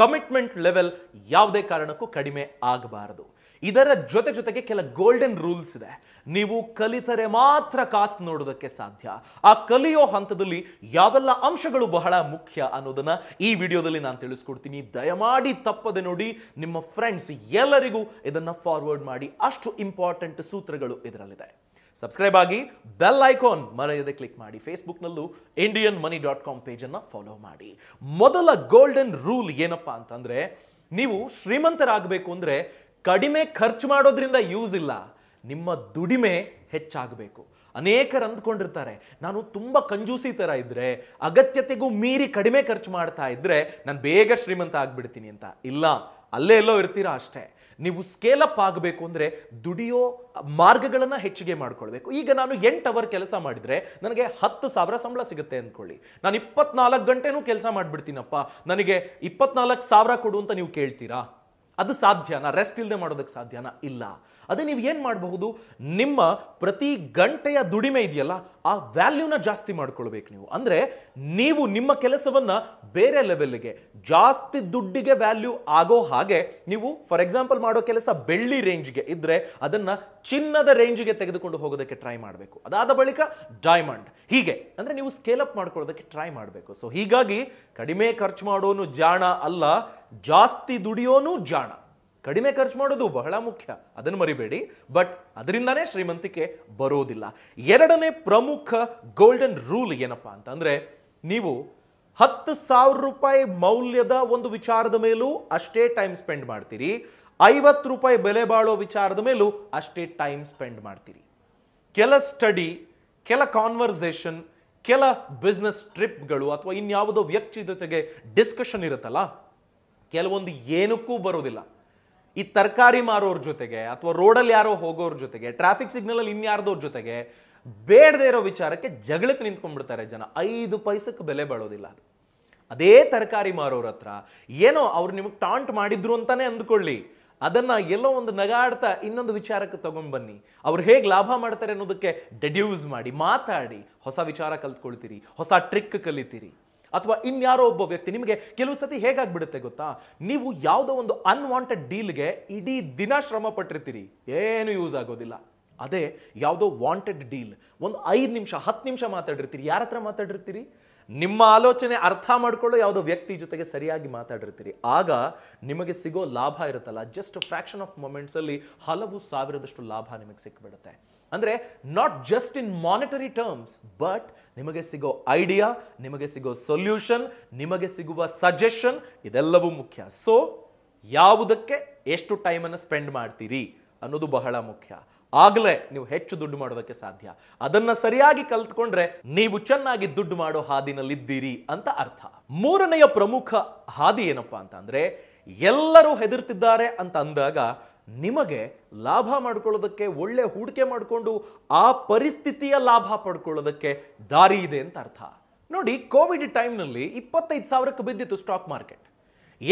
ಕಮಿಟ್ಮೆಂಟ್ ಲೆವೆಲ್ ಯಾವುದೇ ಕಾರಣಕ್ಕೂ ಕಡಿಮೆ ಆಗಬಾರದು ಇದರ ಜೊತೆ ಜೊತೆಗೆ ಕೆಲ ಗೋಲ್ಡನ್ ರೂಲ್ಸ್ ಇದೆ ನೀವು ಕಲಿತರೆ ಮಾತ್ರ ಕಾಸ್ ನೋಡೋದಕ್ಕೆ ಸಾಧ್ಯ ಆ ಕಲಿಯೋ ಹಂತದಲ್ಲಿ ಯಾವೆಲ್ಲ ಅಂಶಗಳು ಬಹಳ ಮುಖ್ಯ ಅನ್ನೋದನ್ನ ಈ ವಿಡಿಯೋದಲ್ಲಿ ನಾನು ತಿಳಿಸ್ಕೊಡ್ತೀನಿ ದಯಮಾಡಿ ತಪ್ಪದೆ ನೋಡಿ ನಿಮ್ಮ ಫ್ರೆಂಡ್ಸ್ ಎಲ್ಲರಿಗೂ ಇದನ್ನ ಫಾರ್ವರ್ಡ್ ಮಾಡಿ ಅಷ್ಟು ಇಂಪಾರ್ಟೆಂಟ್ ಸೂತ್ರಗಳು ಇದರಲ್ಲಿದೆ ಸಬ್ಸ್ಕ್ರೈಬ್ ಆಗಿ ಬೆಲ್ ಐಕಾನ್ ಮರೆಯದೆ ಕ್ಲಿಕ್ ಮಾಡಿ ಫೇಸ್ಬುಕ್ನಲ್ಲೂ ಇಂಡಿಯನ್ ಮನಿ ಡಾಟ್ ಕಾಮ್ ಪೇಜನ್ನು ಫಾಲೋ ಮಾಡಿ ಮೊದಲ ಗೋಲ್ಡನ್ ರೂಲ್ ಏನಪ್ಪ ಅಂತಂದರೆ ನೀವು ಶ್ರೀಮಂತರಾಗಬೇಕು ಅಂದರೆ ಕಡಿಮೆ ಖರ್ಚು ಮಾಡೋದ್ರಿಂದ ಯೂಸ್ ಇಲ್ಲ ನಿಮ್ಮ ದುಡಿಮೆ ಹೆಚ್ಚಾಗಬೇಕು ಅನೇಕರು ಅಂದ್ಕೊಂಡಿರ್ತಾರೆ ನಾನು ತುಂಬ ಕಂಜೂಸಿ ಥರ ಇದ್ದರೆ ಅಗತ್ಯತೆಗೂ ಮೀರಿ ಕಡಿಮೆ ಖರ್ಚು ಮಾಡ್ತಾ ಇದ್ದರೆ ನಾನು ಬೇಗ ಶ್ರೀಮಂತ ಆಗಿಬಿಡ್ತೀನಿ ಅಂತ ಇಲ್ಲ ಅಲ್ಲೇ ಎಲ್ಲೋ ಇರ್ತೀರಾ ಅಷ್ಟೇ ನೀವು ಸ್ಕೇಲ್ ಅಪ್ ಆಗಬೇಕು ಅಂದರೆ ದುಡಿಯೋ ಮಾರ್ಗಗಳನ್ನು ಹೆಚ್ಚಿಗೆ ಮಾಡ್ಕೊಳ್ಬೇಕು ಈಗ ನಾನು ಎಂಟು ಅವರ್ ಕೆಲಸ ಮಾಡಿದರೆ ನನಗೆ ಹತ್ತು ಸಾವಿರ ಸಂಬಳ ಸಿಗುತ್ತೆ ಅಂದ್ಕೊಳ್ಳಿ ನಾನು ಇಪ್ಪತ್ನಾಲ್ಕು ಗಂಟೆನೂ ಕೆಲಸ ಮಾಡಿಬಿಡ್ತೀನಪ್ಪ ನನಗೆ ಇಪ್ಪತ್ನಾಲ್ಕು ಸಾವಿರ ಕೊಡು ಅಂತ ನೀವು ಕೇಳ್ತೀರಾ ಅದು ಸಾಧ್ಯನಾ ರೆಸ್ಟ್ ಇಲ್ಲದೆ ಮಾಡೋದಕ್ಕೆ ಸಾಧ್ಯನಾ ಇಲ್ಲ ಅದೇ ನೀವು ಏನು ಮಾಡಬಹುದು ನಿಮ್ಮ ಪ್ರತಿ ಗಂಟೆಯ ದುಡಿಮೆ ಇದೆಯಲ್ಲ ಆ ವ್ಯಾಲ್ಯೂನ ಜಾಸ್ತಿ ಮಾಡ್ಕೊಳ್ಬೇಕು ನೀವು ಅಂದರೆ ನೀವು ನಿಮ್ಮ ಕೆಲಸವನ್ನು ಬೇರೆ ಲೆವೆಲ್ಗೆ ಜಾಸ್ತಿ ದುಡ್ಡಿಗೆ ವ್ಯಾಲ್ಯೂ ಆಗೋ ಹಾಗೆ ನೀವು ಫಾರ್ ಎಕ್ಸಾಂಪಲ್ ಮಾಡೋ ಕೆಲಸ ಬೆಳ್ಳಿ ರೇಂಜ್ಗೆ ಇದ್ದರೆ ಅದನ್ನು ಚಿನ್ನದ ರೇಂಜ್ಗೆ ತೆಗೆದುಕೊಂಡು ಹೋಗೋದಕ್ಕೆ ಟ್ರೈ ಮಾಡಬೇಕು ಅದಾದ ಬಳಿಕ ಡೈಮಂಡ್ ಹೀಗೆ ಅಂದರೆ ನೀವು ಸ್ಕೇಲ್ ಅಪ್ ಮಾಡ್ಕೊಳ್ಳೋದಕ್ಕೆ ಟ್ರೈ ಮಾಡಬೇಕು ಸೊ ಹೀಗಾಗಿ ಕಡಿಮೆ ಖರ್ಚು ಮಾಡೋನು ಜಾಣ ಅಲ್ಲ ಜಾಸ್ತಿ ದುಡಿಯೋನು ಜಾಣ ಕಡಿಮೆ ಖರ್ಚು ಮಾಡೋದು ಬಹಳ ಮುಖ್ಯ ಅದನ್ನು ಮರಿಬೇಡಿ ಬಟ್ ಅದರಿಂದಾನೇ ಶ್ರೀಮಂತಿಕೆ ಬರೋದಿಲ್ಲ ಎರಡನೇ ಪ್ರಮುಖ ಗೋಲ್ಡನ್ ರೂಲ್ ಏನಪ್ಪ ಅಂತಂದರೆ ನೀವು ಹತ್ತು ಸಾವಿರ ರೂಪಾಯಿ ಮೌಲ್ಯದ ಒಂದು ವಿಚಾರದ ಮೇಲೂ ಅಷ್ಟೇ ಟೈಮ್ ಸ್ಪೆಂಡ್ ಮಾಡ್ತೀರಿ ಐವತ್ತು ರೂಪಾಯಿ ಬೆಲೆ ಬಾಳೋ ವಿಚಾರದ ಮೇಲೂ ಅಷ್ಟೇ ಟೈಮ್ ಸ್ಪೆಂಡ್ ಮಾಡ್ತೀರಿ ಕೆಲ ಸ್ಟಡಿ ಕೆಲ ಕಾನ್ವರ್ಸೇಷನ್ ಕೆಲ ಬಿಸ್ನೆಸ್ ಟ್ರಿಪ್ಗಳು ಅಥವಾ ಇನ್ಯಾವುದೋ ವ್ಯಕ್ತಿ ಜೊತೆಗೆ ಡಿಸ್ಕಷನ್ ಇರುತ್ತಲ್ಲ ಕೆಲವೊಂದು ಏನಕ್ಕೂ ಬರೋದಿಲ್ಲ ಈ ತರಕಾರಿ ಮಾರೋರ ಜೊತೆಗೆ ಅಥವಾ ರೋಡಲ್ಲಿ ಯಾರೋ ಹೋಗೋರ ಜೊತೆಗೆ ಟ್ರಾಫಿಕ್ ಸಿಗ್ನಲಲ್ಲಿ ಇನ್ಯಾರ್ದೋರ್ ಜೊತೆಗೆ ಬೇಡದೇ ಇರೋ ವಿಚಾರಕ್ಕೆ ಜಗಳಕ್ಕೆ ನಿಂತ್ಕೊಂಡ್ಬಿಡ್ತಾರೆ ಜನ ಐದು ಪೈಸಕ್ಕೆ ಬೆಲೆ ಬಾಳೋದಿಲ್ಲ ಅದು ಅದೇ ತರಕಾರಿ ಮಾರೋರ ಹತ್ರ ಏನೋ ಅವ್ರು ನಿಮಗೆ ಟಾಂಟ್ ಮಾಡಿದ್ರು ಅಂತಾನೆ ಅಂದ್ಕೊಳ್ಳಿ ಅದನ್ನು ಎಲ್ಲೋ ಒಂದು ನಗಾಡ್ತಾ ಇನ್ನೊಂದು ವಿಚಾರಕ್ಕೆ ತಗೊಂಡ್ಬನ್ನಿ ಅವ್ರು ಹೇಗೆ ಲಾಭ ಮಾಡ್ತಾರೆ ಅನ್ನೋದಕ್ಕೆ ಡೆಡ್ಯೂಸ್ ಮಾಡಿ ಮಾತಾಡಿ ಹೊಸ ವಿಚಾರ ಕಲ್ತ್ಕೊಳ್ತೀರಿ ಹೊಸ ಟ್ರಿಕ್ ಕಲಿತೀರಿ ಅಥವಾ ಇನ್ಯಾರೋ ಒಬ್ಬ ವ್ಯಕ್ತಿ ನಿಮಗೆ ಕೆಲವು ಸತಿ ಹೇಗಾಗ್ಬಿಡುತ್ತೆ ಗೊತ್ತಾ ನೀವು ಯಾವುದೋ ಒಂದು ಅನ್ವಾಂಟೆಡ್ ಡೀಲ್ಗೆ ಇಡೀ ದಿನ ಶ್ರಮ ಪಟ್ಟಿರ್ತೀರಿ ಏನು ಯೂಸ್ ಆಗೋದಿಲ್ಲ ಅದೇ ಯಾವುದೋ ವಾಂಟೆಡ್ ಡೀಲ್ ಒಂದು ಐದು ನಿಮಿಷ ಹತ್ತು ನಿಮಿಷ ಮಾತಾಡಿರ್ತೀರಿ ಯಾರ ಹತ್ರ ಮಾತಾಡಿರ್ತೀರಿ ನಿಮ್ಮ ಆಲೋಚನೆ ಅರ್ಥ ಮಾಡಿಕೊಳ್ಳೋ ಯಾವುದೋ ವ್ಯಕ್ತಿ ಜೊತೆಗೆ ಸರಿಯಾಗಿ ಮಾತಾಡಿರ್ತೀರಿ ಆಗ ನಿಮಗೆ ಸಿಗೋ ಲಾಭ ಇರುತ್ತಲ್ಲ ಜಸ್ಟ್ ಫ್ರ್ಯಾಕ್ಷನ್ ಆಫ್ ಮೊಮೆಂಟ್ಸಲ್ಲಿ ಹಲವು ಸಾವಿರದಷ್ಟು ಲಾಭ ನಿಮಗೆ ಸಿಕ್ಬಿಡುತ್ತೆ ಅಂದರೆ not just in monetary terms but ನಿಮಗೆ ಸಿಗೋ ಐಡಿಯಾ ನಿಮಗೆ ಸಿಗೋ ಸೊಲ್ಯೂಷನ್ ನಿಮಗೆ ಸಿಗುವ ಸಜೆಷನ್ ಇದೆಲ್ಲವೂ ಮುಖ್ಯ ಸೊ ಯಾವುದಕ್ಕೆ ಎಷ್ಟು ಟೈಮನ್ನು ಸ್ಪೆಂಡ್ ಮಾಡ್ತೀರಿ ಅನ್ನೋದು ಬಹಳ ಮುಖ್ಯ ಆಗಲೇ ನೀವು ಹೆಚ್ಚು ದುಡ್ಡು ಮಾಡೋದಕ್ಕೆ ಸಾಧ್ಯ ಅದನ್ನು ಸರಿಯಾಗಿ ಕಲ್ತ್ಕೊಂಡ್ರೆ ನೀವು ಚೆನ್ನಾಗಿ ದುಡ್ಡು ಮಾಡೋ ಹಾದಿನಲ್ಲಿದ್ದೀರಿ ಅಂತ ಅರ್ಥ ಮೂರನೆಯ ಪ್ರಮುಖ ಹಾದಿ ಏನಪ್ಪಾ ಅಂತ ಎಲ್ಲರೂ ಹೆದರ್ತಿದ್ದಾರೆ ಅಂತ ಅಂದಾಗ ನಿಮಗೆ ಲಾಭ ಮಾಡ್ಕೊಳ್ಳೋದಕ್ಕೆ ಒಳ್ಳೆ ಹೂಡಿಕೆ ಮಾಡಿಕೊಂಡು ಆ ಪರಿಸ್ಥಿತಿಯ ಲಾಭ ಪಡ್ಕೊಳ್ಳೋದಕ್ಕೆ ದಾರಿ ಇದೆ ಅಂತ ಅರ್ಥ ನೋಡಿ ಕೋವಿಡ್ ಟೈಮ್ನಲ್ಲಿ ಇಪ್ಪತ್ತೈದು ಸಾವಿರಕ್ಕೆ ಬಿದ್ದಿತ್ತು ಸ್ಟಾಕ್ ಮಾರ್ಕೆಟ್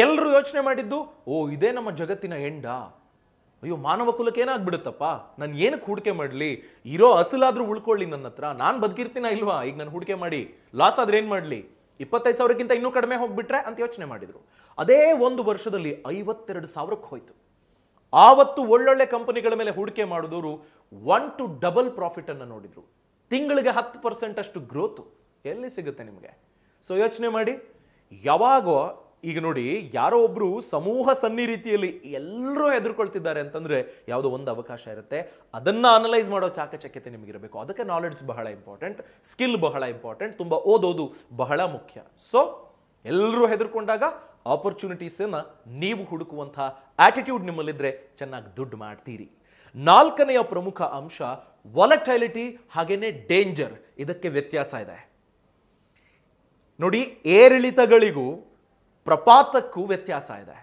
ಎಲ್ಲರೂ ಯೋಚನೆ ಮಾಡಿದ್ದು ಓ ಇದೇ ನಮ್ಮ ಜಗತ್ತಿನ ಎಂಡ ಅಯ್ಯೋ ಮಾನವ ಕುಲಕ್ಕೆ ಏನಾಗ್ಬಿಡುತ್ತಪ್ಪ ನಾನು ಏನಕ್ಕೆ ಹೂಡಿಕೆ ಮಾಡಲಿ ಇರೋ ಅಸಲಾದರೂ ಉಳ್ಕೊಳ್ಳಿ ನನ್ನ ಹತ್ರ ನಾನು ಬದುಕಿರ್ತೀನ ಇಲ್ವಾ ಈಗ ನಾನು ಹೂಡಿಕೆ ಮಾಡಿ ಲಾಸ್ ಆದ್ರೆ ಏನು ಮಾಡಲಿ ಇಪ್ಪತ್ತೈದು ಸಾವಿರಕ್ಕಿಂತ ಇನ್ನೂ ಕಡಿಮೆ ಹೋಗ್ಬಿಟ್ರೆ ಅಂತ ಯೋಚನೆ ಮಾಡಿದರು ಅದೇ ಒಂದು ವರ್ಷದಲ್ಲಿ ಐವತ್ತೆರಡು ಸಾವಿರಕ್ಕೆ ಹೋಯಿತು ಆವತ್ತು ಒಳ್ಳೊಳ್ಳೆ ಕಂಪನಿಗಳ ಮೇಲೆ ಹೂಡಿಕೆ ಮಾಡಿದವರು ಒನ್ ಟು ಡಬಲ್ ಪ್ರಾಫಿಟನ್ನು ನೋಡಿದ್ರು ತಿಂಗಳಿಗೆ ಹತ್ತು ಪರ್ಸೆಂಟ್ ಅಷ್ಟು ಗ್ರೋತು ಎಲ್ಲಿ ಸಿಗುತ್ತೆ ನಿಮಗೆ ಸೊ ಯೋಚನೆ ಮಾಡಿ ಯಾವಾಗೋ ಈಗ ನೋಡಿ ಯಾರೋ ಒಬ್ಬರು ಸಮೂಹ ಸನ್ನಿ ರೀತಿಯಲ್ಲಿ ಎಲ್ಲರೂ ಎದುರ್ಕೊಳ್ತಿದ್ದಾರೆ ಅಂತಂದರೆ ಯಾವುದೋ ಒಂದು ಅವಕಾಶ ಇರುತ್ತೆ ಅದನ್ನು ಅನಲೈಸ್ ಮಾಡೋ ಚಾಕಚಕ್ಯತೆ ಇರಬೇಕು ಅದಕ್ಕೆ ನಾಲೆಡ್ಜ್ ಬಹಳ ಇಂಪಾರ್ಟೆಂಟ್ ಸ್ಕಿಲ್ ಬಹಳ ಇಂಪಾರ್ಟೆಂಟ್ ತುಂಬ ಓದೋದು ಬಹಳ ಮುಖ್ಯ ಸೊ ಎಲ್ಲರೂ ಹೆದರ್ಕೊಂಡಾಗ ಆಪರ್ಚುನಿಟೀಸನ್ನು ನೀವು ಹುಡುಕುವಂಥ ಆಟಿಟ್ಯೂಡ್ ನಿಮ್ಮಲ್ಲಿದ್ದರೆ ಚೆನ್ನಾಗಿ ದುಡ್ಡು ಮಾಡ್ತೀರಿ ನಾಲ್ಕನೆಯ ಪ್ರಮುಖ ಅಂಶ ವಾಲಟೈಲಿಟಿ ಹಾಗೇನೆ ಡೇಂಜರ್ ಇದಕ್ಕೆ ವ್ಯತ್ಯಾಸ ಇದೆ ನೋಡಿ ಏರಿಳಿತಗಳಿಗೂ ಪ್ರಪಾತಕ್ಕೂ ವ್ಯತ್ಯಾಸ ಇದೆ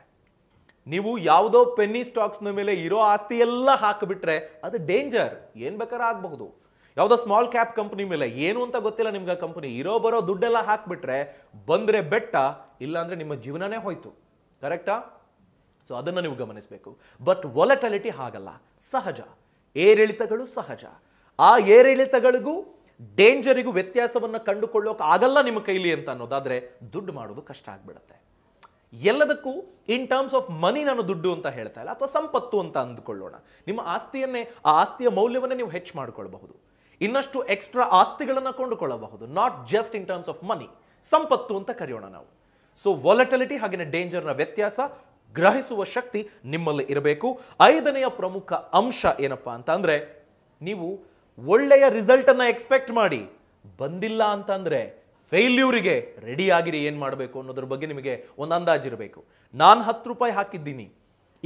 ನೀವು ಯಾವುದೋ ಪೆನ್ನಿ ಸ್ಟಾಕ್ಸ್ನ ಮೇಲೆ ಇರೋ ಆಸ್ತಿ ಎಲ್ಲ ಹಾಕಿಬಿಟ್ರೆ ಅದು ಡೇಂಜರ್ ಏನು ಬೇಕಾದ್ರೆ ಆಗಬಹುದು ಯಾವುದೋ ಸ್ಮಾಲ್ ಕ್ಯಾಪ್ ಕಂಪ್ನಿ ಮೇಲೆ ಏನು ಅಂತ ಗೊತ್ತಿಲ್ಲ ನಿಮ್ಗೆ ಆ ಕಂಪ್ನಿ ಇರೋ ಬರೋ ದುಡ್ಡೆಲ್ಲ ಹಾಕ್ಬಿಟ್ರೆ ಬಂದರೆ ಬೆಟ್ಟ ಇಲ್ಲಾಂದರೆ ನಿಮ್ಮ ಜೀವನನೇ ಹೋಯ್ತು ಕರೆಕ್ಟಾ ಸೊ ಅದನ್ನು ನೀವು ಗಮನಿಸಬೇಕು ಬಟ್ ವೊಲಟಲಿಟಿ ಹಾಗಲ್ಲ ಸಹಜ ಏರಿಳಿತಗಳು ಸಹಜ ಆ ಏರಿಳಿತಗಳಿಗೂ ಡೇಂಜರಿಗೂ ವ್ಯತ್ಯಾಸವನ್ನು ಕಂಡುಕೊಳ್ಳೋಕೆ ಆಗಲ್ಲ ನಿಮ್ಮ ಕೈಲಿ ಅಂತ ಅನ್ನೋದಾದರೆ ದುಡ್ಡು ಮಾಡೋದು ಕಷ್ಟ ಆಗ್ಬಿಡುತ್ತೆ ಎಲ್ಲದಕ್ಕೂ ಇನ್ ಟರ್ಮ್ಸ್ ಆಫ್ ಮನಿ ನಾನು ದುಡ್ಡು ಅಂತ ಹೇಳ್ತಾ ಇಲ್ಲ ಅಥವಾ ಸಂಪತ್ತು ಅಂತ ಅಂದುಕೊಳ್ಳೋಣ ನಿಮ್ಮ ಆಸ್ತಿಯನ್ನೇ ಆ ಆಸ್ತಿಯ ಮೌಲ್ಯವನ್ನೇ ನೀವು ಹೆಚ್ಚು ಮಾಡ್ಕೊಳ್ಬಹುದು ಇನ್ನಷ್ಟು ಎಕ್ಸ್ಟ್ರಾ ಆಸ್ತಿಗಳನ್ನು ಕೊಂಡುಕೊಳ್ಳಬಹುದು not just in terms of money ಸಂಪತ್ತು ಅಂತ ಕರೆಯೋಣ ನಾವು ಸೊ ವಾಲಟಿಲಿಟಿ ಹಾಗೆ ಡೇಂಜರ್ನ ವ್ಯತ್ಯಾಸ ಗ್ರಹಿಸುವ ಶಕ್ತಿ ನಿಮ್ಮಲ್ಲಿ ಇರಬೇಕು ಐದನೆಯ ಪ್ರಮುಖ ಅಂಶ ಏನಪ್ಪಾ ಅಂತ ಅಂದ್ರೆ ನೀವು ಒಳ್ಳೆಯ ರಿಸಲ್ಟನ್ನು ಎಕ್ಸ್ಪೆಕ್ಟ್ ಮಾಡಿ ಬಂದಿಲ್ಲ ಅಂತ ಅಂದ್ರೆ ಫೇಲ್ಯೂರಿಗೆ ರೆಡಿ ಆಗಿರಿ ಏನು ಮಾಡಬೇಕು ಅನ್ನೋದ್ರ ಬಗ್ಗೆ ನಿಮಗೆ ಒಂದು ಅಂದಾಜಿರಬೇಕು ನಾನು ಹತ್ತು ರೂಪಾಯಿ ಹಾಕಿದ್ದೀನಿ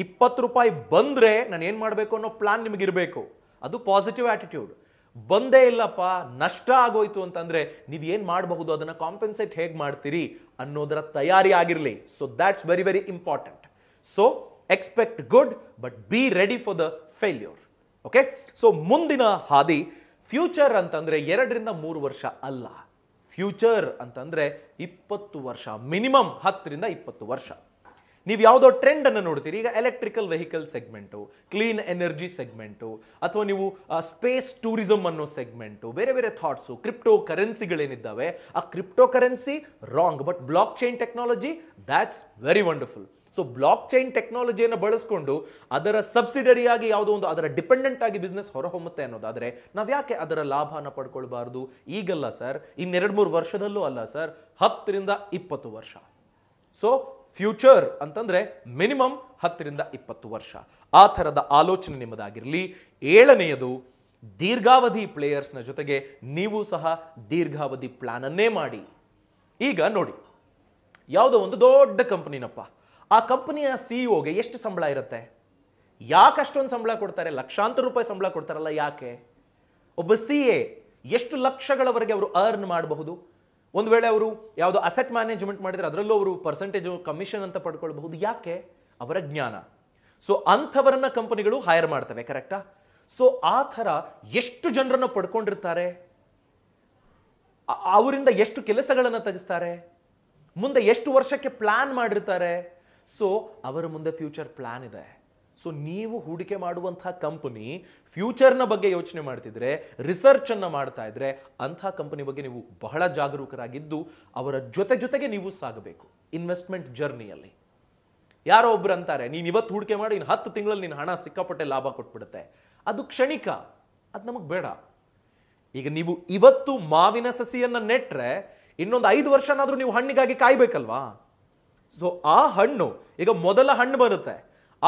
ಇಪ್ಪತ್ತು ರೂಪಾಯಿ ಬಂದರೆ ನಾನು ಏನು ಮಾಡಬೇಕು ಅನ್ನೋ ಪ್ಲಾನ್ ನಿಮಗಿರಬೇಕು ಅದು ಪಾಸಿಟಿವ್ ಆಟಿಟ್ಯೂಡ್ ಬಂದೇ ಇಲ್ಲಪ್ಪ ನಷ್ಟ ಆಗೋಯ್ತು ನೀವು ನೀವೇನು ಮಾಡಬಹುದು ಅದನ್ನ ಕಾಂಪೆನ್ಸೇಟ್ ಹೇಗೆ ಮಾಡ್ತೀರಿ ಅನ್ನೋದರ ತಯಾರಿ ಆಗಿರಲಿ so that's very very important so expect good but be ready for the failure okay so ಮುಂದಿನ ಹಾದಿ ಫ್ಯೂಚರ್ ಅಂತಂದ್ರೆ ಎರಡರಿಂದ ಮೂರು ವರ್ಷ ಅಲ್ಲ ಫ್ಯೂಚರ್ ಅಂತಂದ್ರೆ ಇಪ್ಪತ್ತು ವರ್ಷ ಮಿನಿಮಮ್ ಹತ್ತರಿಂದ ಇಪ್ಪತ್ತು ವರ್ಷ ನೀವು ಯಾವುದೋ ಟ್ರೆಂಡನ್ನು ನೋಡ್ತೀರಿ ಈಗ electrical vehicle segment clean energy segment ಅಥವಾ ನೀವು ಸ್ಪೇಸ್ ಟೂರಿಸಮ್ ಅನ್ನೋ ಸೆಗ್ಮೆಂಟು ಬೇರೆ ಬೇರೆ ಥಾಟ್ಸು ಕ್ರಿಪ್ಟೋ ಕರೆನ್ಸಿಗಳೇನಿದ್ದಾವೆ ಆ crypto currency wrong but block chain technology that's very wonderful so block chain ಟೆಕ್ನಾಲಜಿಯನ್ನು ಬಳಸ್ಕೊಂಡು ಅದರ ಸಬ್ಸಿಡರಿಯಾಗಿ ಯಾವುದೋ ಒಂದು ಅದರ ಡಿಪೆಂಡೆಂಟ್ ಆಗಿ ಬಿಸ್ನೆಸ್ ಹೊರಹೊಮ್ಮುತ್ತೆ ಅನ್ನೋದಾದರೆ ನಾವು ಯಾಕೆ ಅದರ ಲಾಭನ ಪಡ್ಕೊಳ್ಬಾರ್ದು ಈಗಲ್ಲ ಸರ್ ಇನ್ನೆರಡು ಮೂರು ವರ್ಷದಲ್ಲೂ ಅಲ್ಲ ಸರ್ ಹತ್ತರಿಂದ ಇಪ್ಪತ್ತು ವರ್ಷ ಸೊ ಫ್ಯೂಚರ್ ಅಂತಂದರೆ ಮಿನಿಮಮ್ ಹತ್ತರಿಂದ ಇಪ್ಪತ್ತು ವರ್ಷ ಆ ಥರದ ಆಲೋಚನೆ ನಿಮ್ಮದಾಗಿರಲಿ ಏಳನೆಯದು ದೀರ್ಘಾವಧಿ ಪ್ಲೇಯರ್ಸ್ನ ಜೊತೆಗೆ ನೀವು ಸಹ ದೀರ್ಘಾವಧಿ ಪ್ಲಾನನ್ನೇ ಮಾಡಿ ಈಗ ನೋಡಿ ಯಾವುದೋ ಒಂದು ದೊಡ್ಡ ಕಂಪನಿನಪ್ಪ ಆ ಕಂಪನಿಯ ಸಿ ಒಗೆ e ಎಷ್ಟು ಸಂಬಳ ಇರುತ್ತೆ ಯಾಕೆ ಅಷ್ಟೊಂದು ಸಂಬಳ ಕೊಡ್ತಾರೆ ಲಕ್ಷಾಂತರ ರೂಪಾಯಿ ಸಂಬಳ ಕೊಡ್ತಾರಲ್ಲ ಯಾಕೆ ಒಬ್ಬ ಸಿ ಎ e ಎಷ್ಟು ಲಕ್ಷಗಳವರೆಗೆ ಅವರು ಅರ್ನ್ ಮಾಡಬಹುದು ಒಂದು ವೇಳೆ ಅವರು ಯಾವುದು ಅಸೆಟ್ ಮ್ಯಾನೇಜ್ಮೆಂಟ್ ಮಾಡಿದರೆ ಅದರಲ್ಲೂ ಅವರು ಪರ್ಸೆಂಟೇಜ್ ಕಮಿಷನ್ ಅಂತ ಪಡ್ಕೊಳ್ಬಹುದು ಯಾಕೆ ಅವರ ಜ್ಞಾನ ಸೊ ಅಂಥವರನ್ನ ಕಂಪನಿಗಳು ಹೈರ್ ಮಾಡ್ತವೆ ಕರೆಕ್ಟಾ ಸೊ ಆ ಥರ ಎಷ್ಟು ಜನರನ್ನು ಪಡ್ಕೊಂಡಿರ್ತಾರೆ ಅವರಿಂದ ಎಷ್ಟು ಕೆಲಸಗಳನ್ನು ತೆಗೆಸ್ತಾರೆ ಮುಂದೆ ಎಷ್ಟು ವರ್ಷಕ್ಕೆ ಪ್ಲ್ಯಾನ್ ಮಾಡಿರ್ತಾರೆ ಸೊ ಅವರ ಮುಂದೆ ಫ್ಯೂಚರ್ ಪ್ಲ್ಯಾನ್ ಇದೆ ಸೊ ನೀವು ಹೂಡಿಕೆ ಮಾಡುವಂತಹ ಕಂಪನಿ ಫ್ಯೂಚರ್ನ ಬಗ್ಗೆ ಯೋಚನೆ ಮಾಡ್ತಿದ್ರೆ ರಿಸರ್ಚ್ ಅನ್ನ ಮಾಡ್ತಾ ಇದ್ರೆ ಅಂಥ ಕಂಪನಿ ಬಗ್ಗೆ ನೀವು ಬಹಳ ಜಾಗರೂಕರಾಗಿದ್ದು ಅವರ ಜೊತೆ ಜೊತೆಗೆ ನೀವು ಸಾಗಬೇಕು ಇನ್ವೆಸ್ಟ್ಮೆಂಟ್ ಜರ್ನಿಯಲ್ಲಿ ಯಾರೋ ಒಬ್ರು ಅಂತಾರೆ ನೀನು ಇವತ್ತು ಹೂಡಿಕೆ ಮಾಡಿ ಇನ್ನು ಹತ್ತು ತಿಂಗಳಲ್ಲಿ ನಿನ್ನ ಹಣ ಸಿಕ್ಕಾಪಟ್ಟೆ ಲಾಭ ಕೊಟ್ಬಿಡುತ್ತೆ ಅದು ಕ್ಷಣಿಕ ಅದು ನಮಗೆ ಬೇಡ ಈಗ ನೀವು ಇವತ್ತು ಮಾವಿನ ಸಸಿಯನ್ನು ನೆಟ್ಟರೆ ಇನ್ನೊಂದು ಐದು ವರ್ಷನಾದರೂ ನೀವು ಹಣ್ಣಿಗಾಗಿ ಕಾಯ್ಬೇಕಲ್ವಾ ಸೊ ಆ ಹಣ್ಣು ಈಗ ಮೊದಲ ಹಣ್ಣು ಬರುತ್ತೆ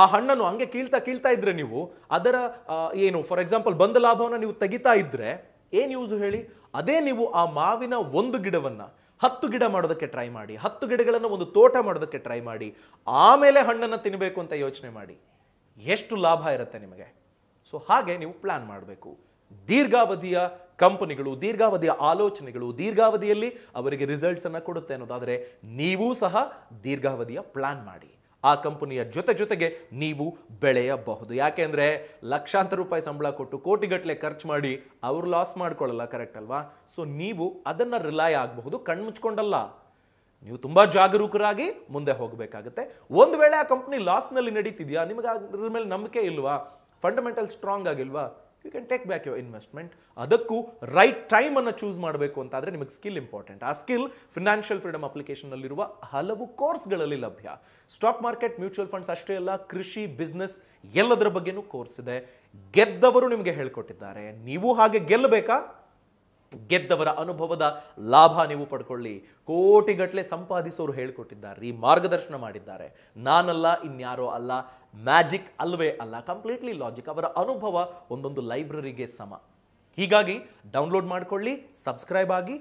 ಆ ಹಣ್ಣನ್ನು ಹಂಗೆ ಕೀಳ್ತಾ ಕೀಳ್ತಾ ಇದ್ರೆ ನೀವು ಅದರ ಏನು ಫಾರ್ ಎಕ್ಸಾಂಪಲ್ ಬಂದ ಲಾಭವನ್ನು ನೀವು ತೆಗಿತಾ ಇದ್ರೆ ಏನು ಯೂಸು ಹೇಳಿ ಅದೇ ನೀವು ಆ ಮಾವಿನ ಒಂದು ಗಿಡವನ್ನು ಹತ್ತು ಗಿಡ ಮಾಡೋದಕ್ಕೆ ಟ್ರೈ ಮಾಡಿ ಹತ್ತು ಗಿಡಗಳನ್ನು ಒಂದು ತೋಟ ಮಾಡೋದಕ್ಕೆ ಟ್ರೈ ಮಾಡಿ ಆಮೇಲೆ ಹಣ್ಣನ್ನು ತಿನ್ನಬೇಕು ಅಂತ ಯೋಚನೆ ಮಾಡಿ ಎಷ್ಟು ಲಾಭ ಇರುತ್ತೆ ನಿಮಗೆ ಸೊ ಹಾಗೆ ನೀವು ಪ್ಲ್ಯಾನ್ ಮಾಡಬೇಕು ದೀರ್ಘಾವಧಿಯ ಕಂಪನಿಗಳು ದೀರ್ಘಾವಧಿಯ ಆಲೋಚನೆಗಳು ದೀರ್ಘಾವಧಿಯಲ್ಲಿ ಅವರಿಗೆ ರಿಸಲ್ಟ್ಸನ್ನು ಕೊಡುತ್ತೆ ಅನ್ನೋದಾದರೆ ನೀವೂ ಸಹ ದೀರ್ಘಾವಧಿಯ ಪ್ಲ್ಯಾನ್ ಮಾಡಿ ಆ ಕಂಪನಿಯ ಜೊತೆ ಜೊತೆಗೆ ನೀವು ಬೆಳೆಯಬಹುದು ಯಾಕೆಂದರೆ ಲಕ್ಷಾಂತರ ರೂಪಾಯಿ ಸಂಬಳ ಕೊಟ್ಟು ಕೋಟಿಗಟ್ಟಲೆ ಖರ್ಚು ಮಾಡಿ ಅವರು ಲಾಸ್ ಮಾಡ್ಕೊಳ್ಳಲ್ಲ ಕರೆಕ್ಟ್ ಅಲ್ವಾ ಸೊ ನೀವು ಅದನ್ನು ರಿಲಾಯ್ ಆಗಬಹುದು ಕಣ್ಮುಚ್ಕೊಂಡಲ್ಲ ನೀವು ತುಂಬ ಜಾಗರೂಕರಾಗಿ ಮುಂದೆ ಹೋಗಬೇಕಾಗುತ್ತೆ ಒಂದು ವೇಳೆ ಆ ಕಂಪ್ನಿ ಲಾಸ್ನಲ್ಲಿ ನಡೀತಿದೆಯಾ ನಿಮಗೆ ಅದ್ರ ಮೇಲೆ ನಂಬಿಕೆ ಇಲ್ವಾ ಫಂಡಮೆಂಟಲ್ ಸ್ಟ್ರಾಂಗ್ ಆಗಿಲ್ವಾ you can take back your investment ಅದಕ್ಕೂ ರೈಟ್ ಟೈಮ್ ಟೈಮನ್ನು ಚೂಸ್ ಮಾಡಬೇಕು ಅಂತಾದರೆ ನಿಮಗೆ ಸ್ಕಿಲ್ ಇಂಪಾರ್ಟೆಂಟ್ ಆ ಸ್ಕಿಲ್ ಫಿನಾನ್ಷಿಯಲ್ ಫ್ರೀಡಮ್ ಅಪ್ಲಿಕೇಶನ್ನಲ್ಲಿರುವ ಹಲವು ಕೋರ್ಸ್ಗಳಲ್ಲಿ ಲಭ್ಯ ಸ್ಟಾಕ್ ಮಾರ್ಕೆಟ್ ಮ್ಯೂಚುವಲ್ ಫಂಡ್ಸ್ ಅಷ್ಟೇ ಅಲ್ಲ ಕೃಷಿ ಬಿಸ್ನೆಸ್ ಎಲ್ಲದರ ಬಗ್ಗೆನೂ ಕೋರ್ಸ್ ಇದೆ ಗೆದ್ದವರು ನಿಮಗೆ ಹೇಳ್ಕೊಟ್ಟಿದ್ದಾರೆ ನೀವು ಹಾಗೆ ಗೆಲ್ಲಬೇಕಾ ಗೆದ್ದವರ ಅನುಭವದ ಲಾಭ ನೀವು ಪಡ್ಕೊಳ್ಳಿ ಕೋಟಿಗಟ್ಟಲೆ ಸಂಪಾದಿಸೋರು ಹೇಳ್ಕೊಟ್ಟಿದ್ದಾರೆ ರೀ ಮಾರ್ಗದರ್ಶನ ಮಾಡಿದ್ದಾರೆ ನಾನಲ್ಲ ಇನ್ಯಾರೋ ಅಲ್ಲ ಮ್ಯಾಜಿಕ್ ಅಲ್ವೇ ಅಲ್ಲ ಕಂಪ್ಲೀಟ್ಲಿ ಲಾಜಿಕ್ ಅವರ ಅನುಭವ ಒಂದೊಂದು ಲೈಬ್ರರಿಗೆ ಸಮ ಹೀಗಾಗಿ ಡೌನ್ಲೋಡ್ ಮಾಡ್ಕೊಳ್ಳಿ ಸಬ್ಸ್ಕ್ರೈಬ್ ಆಗಿ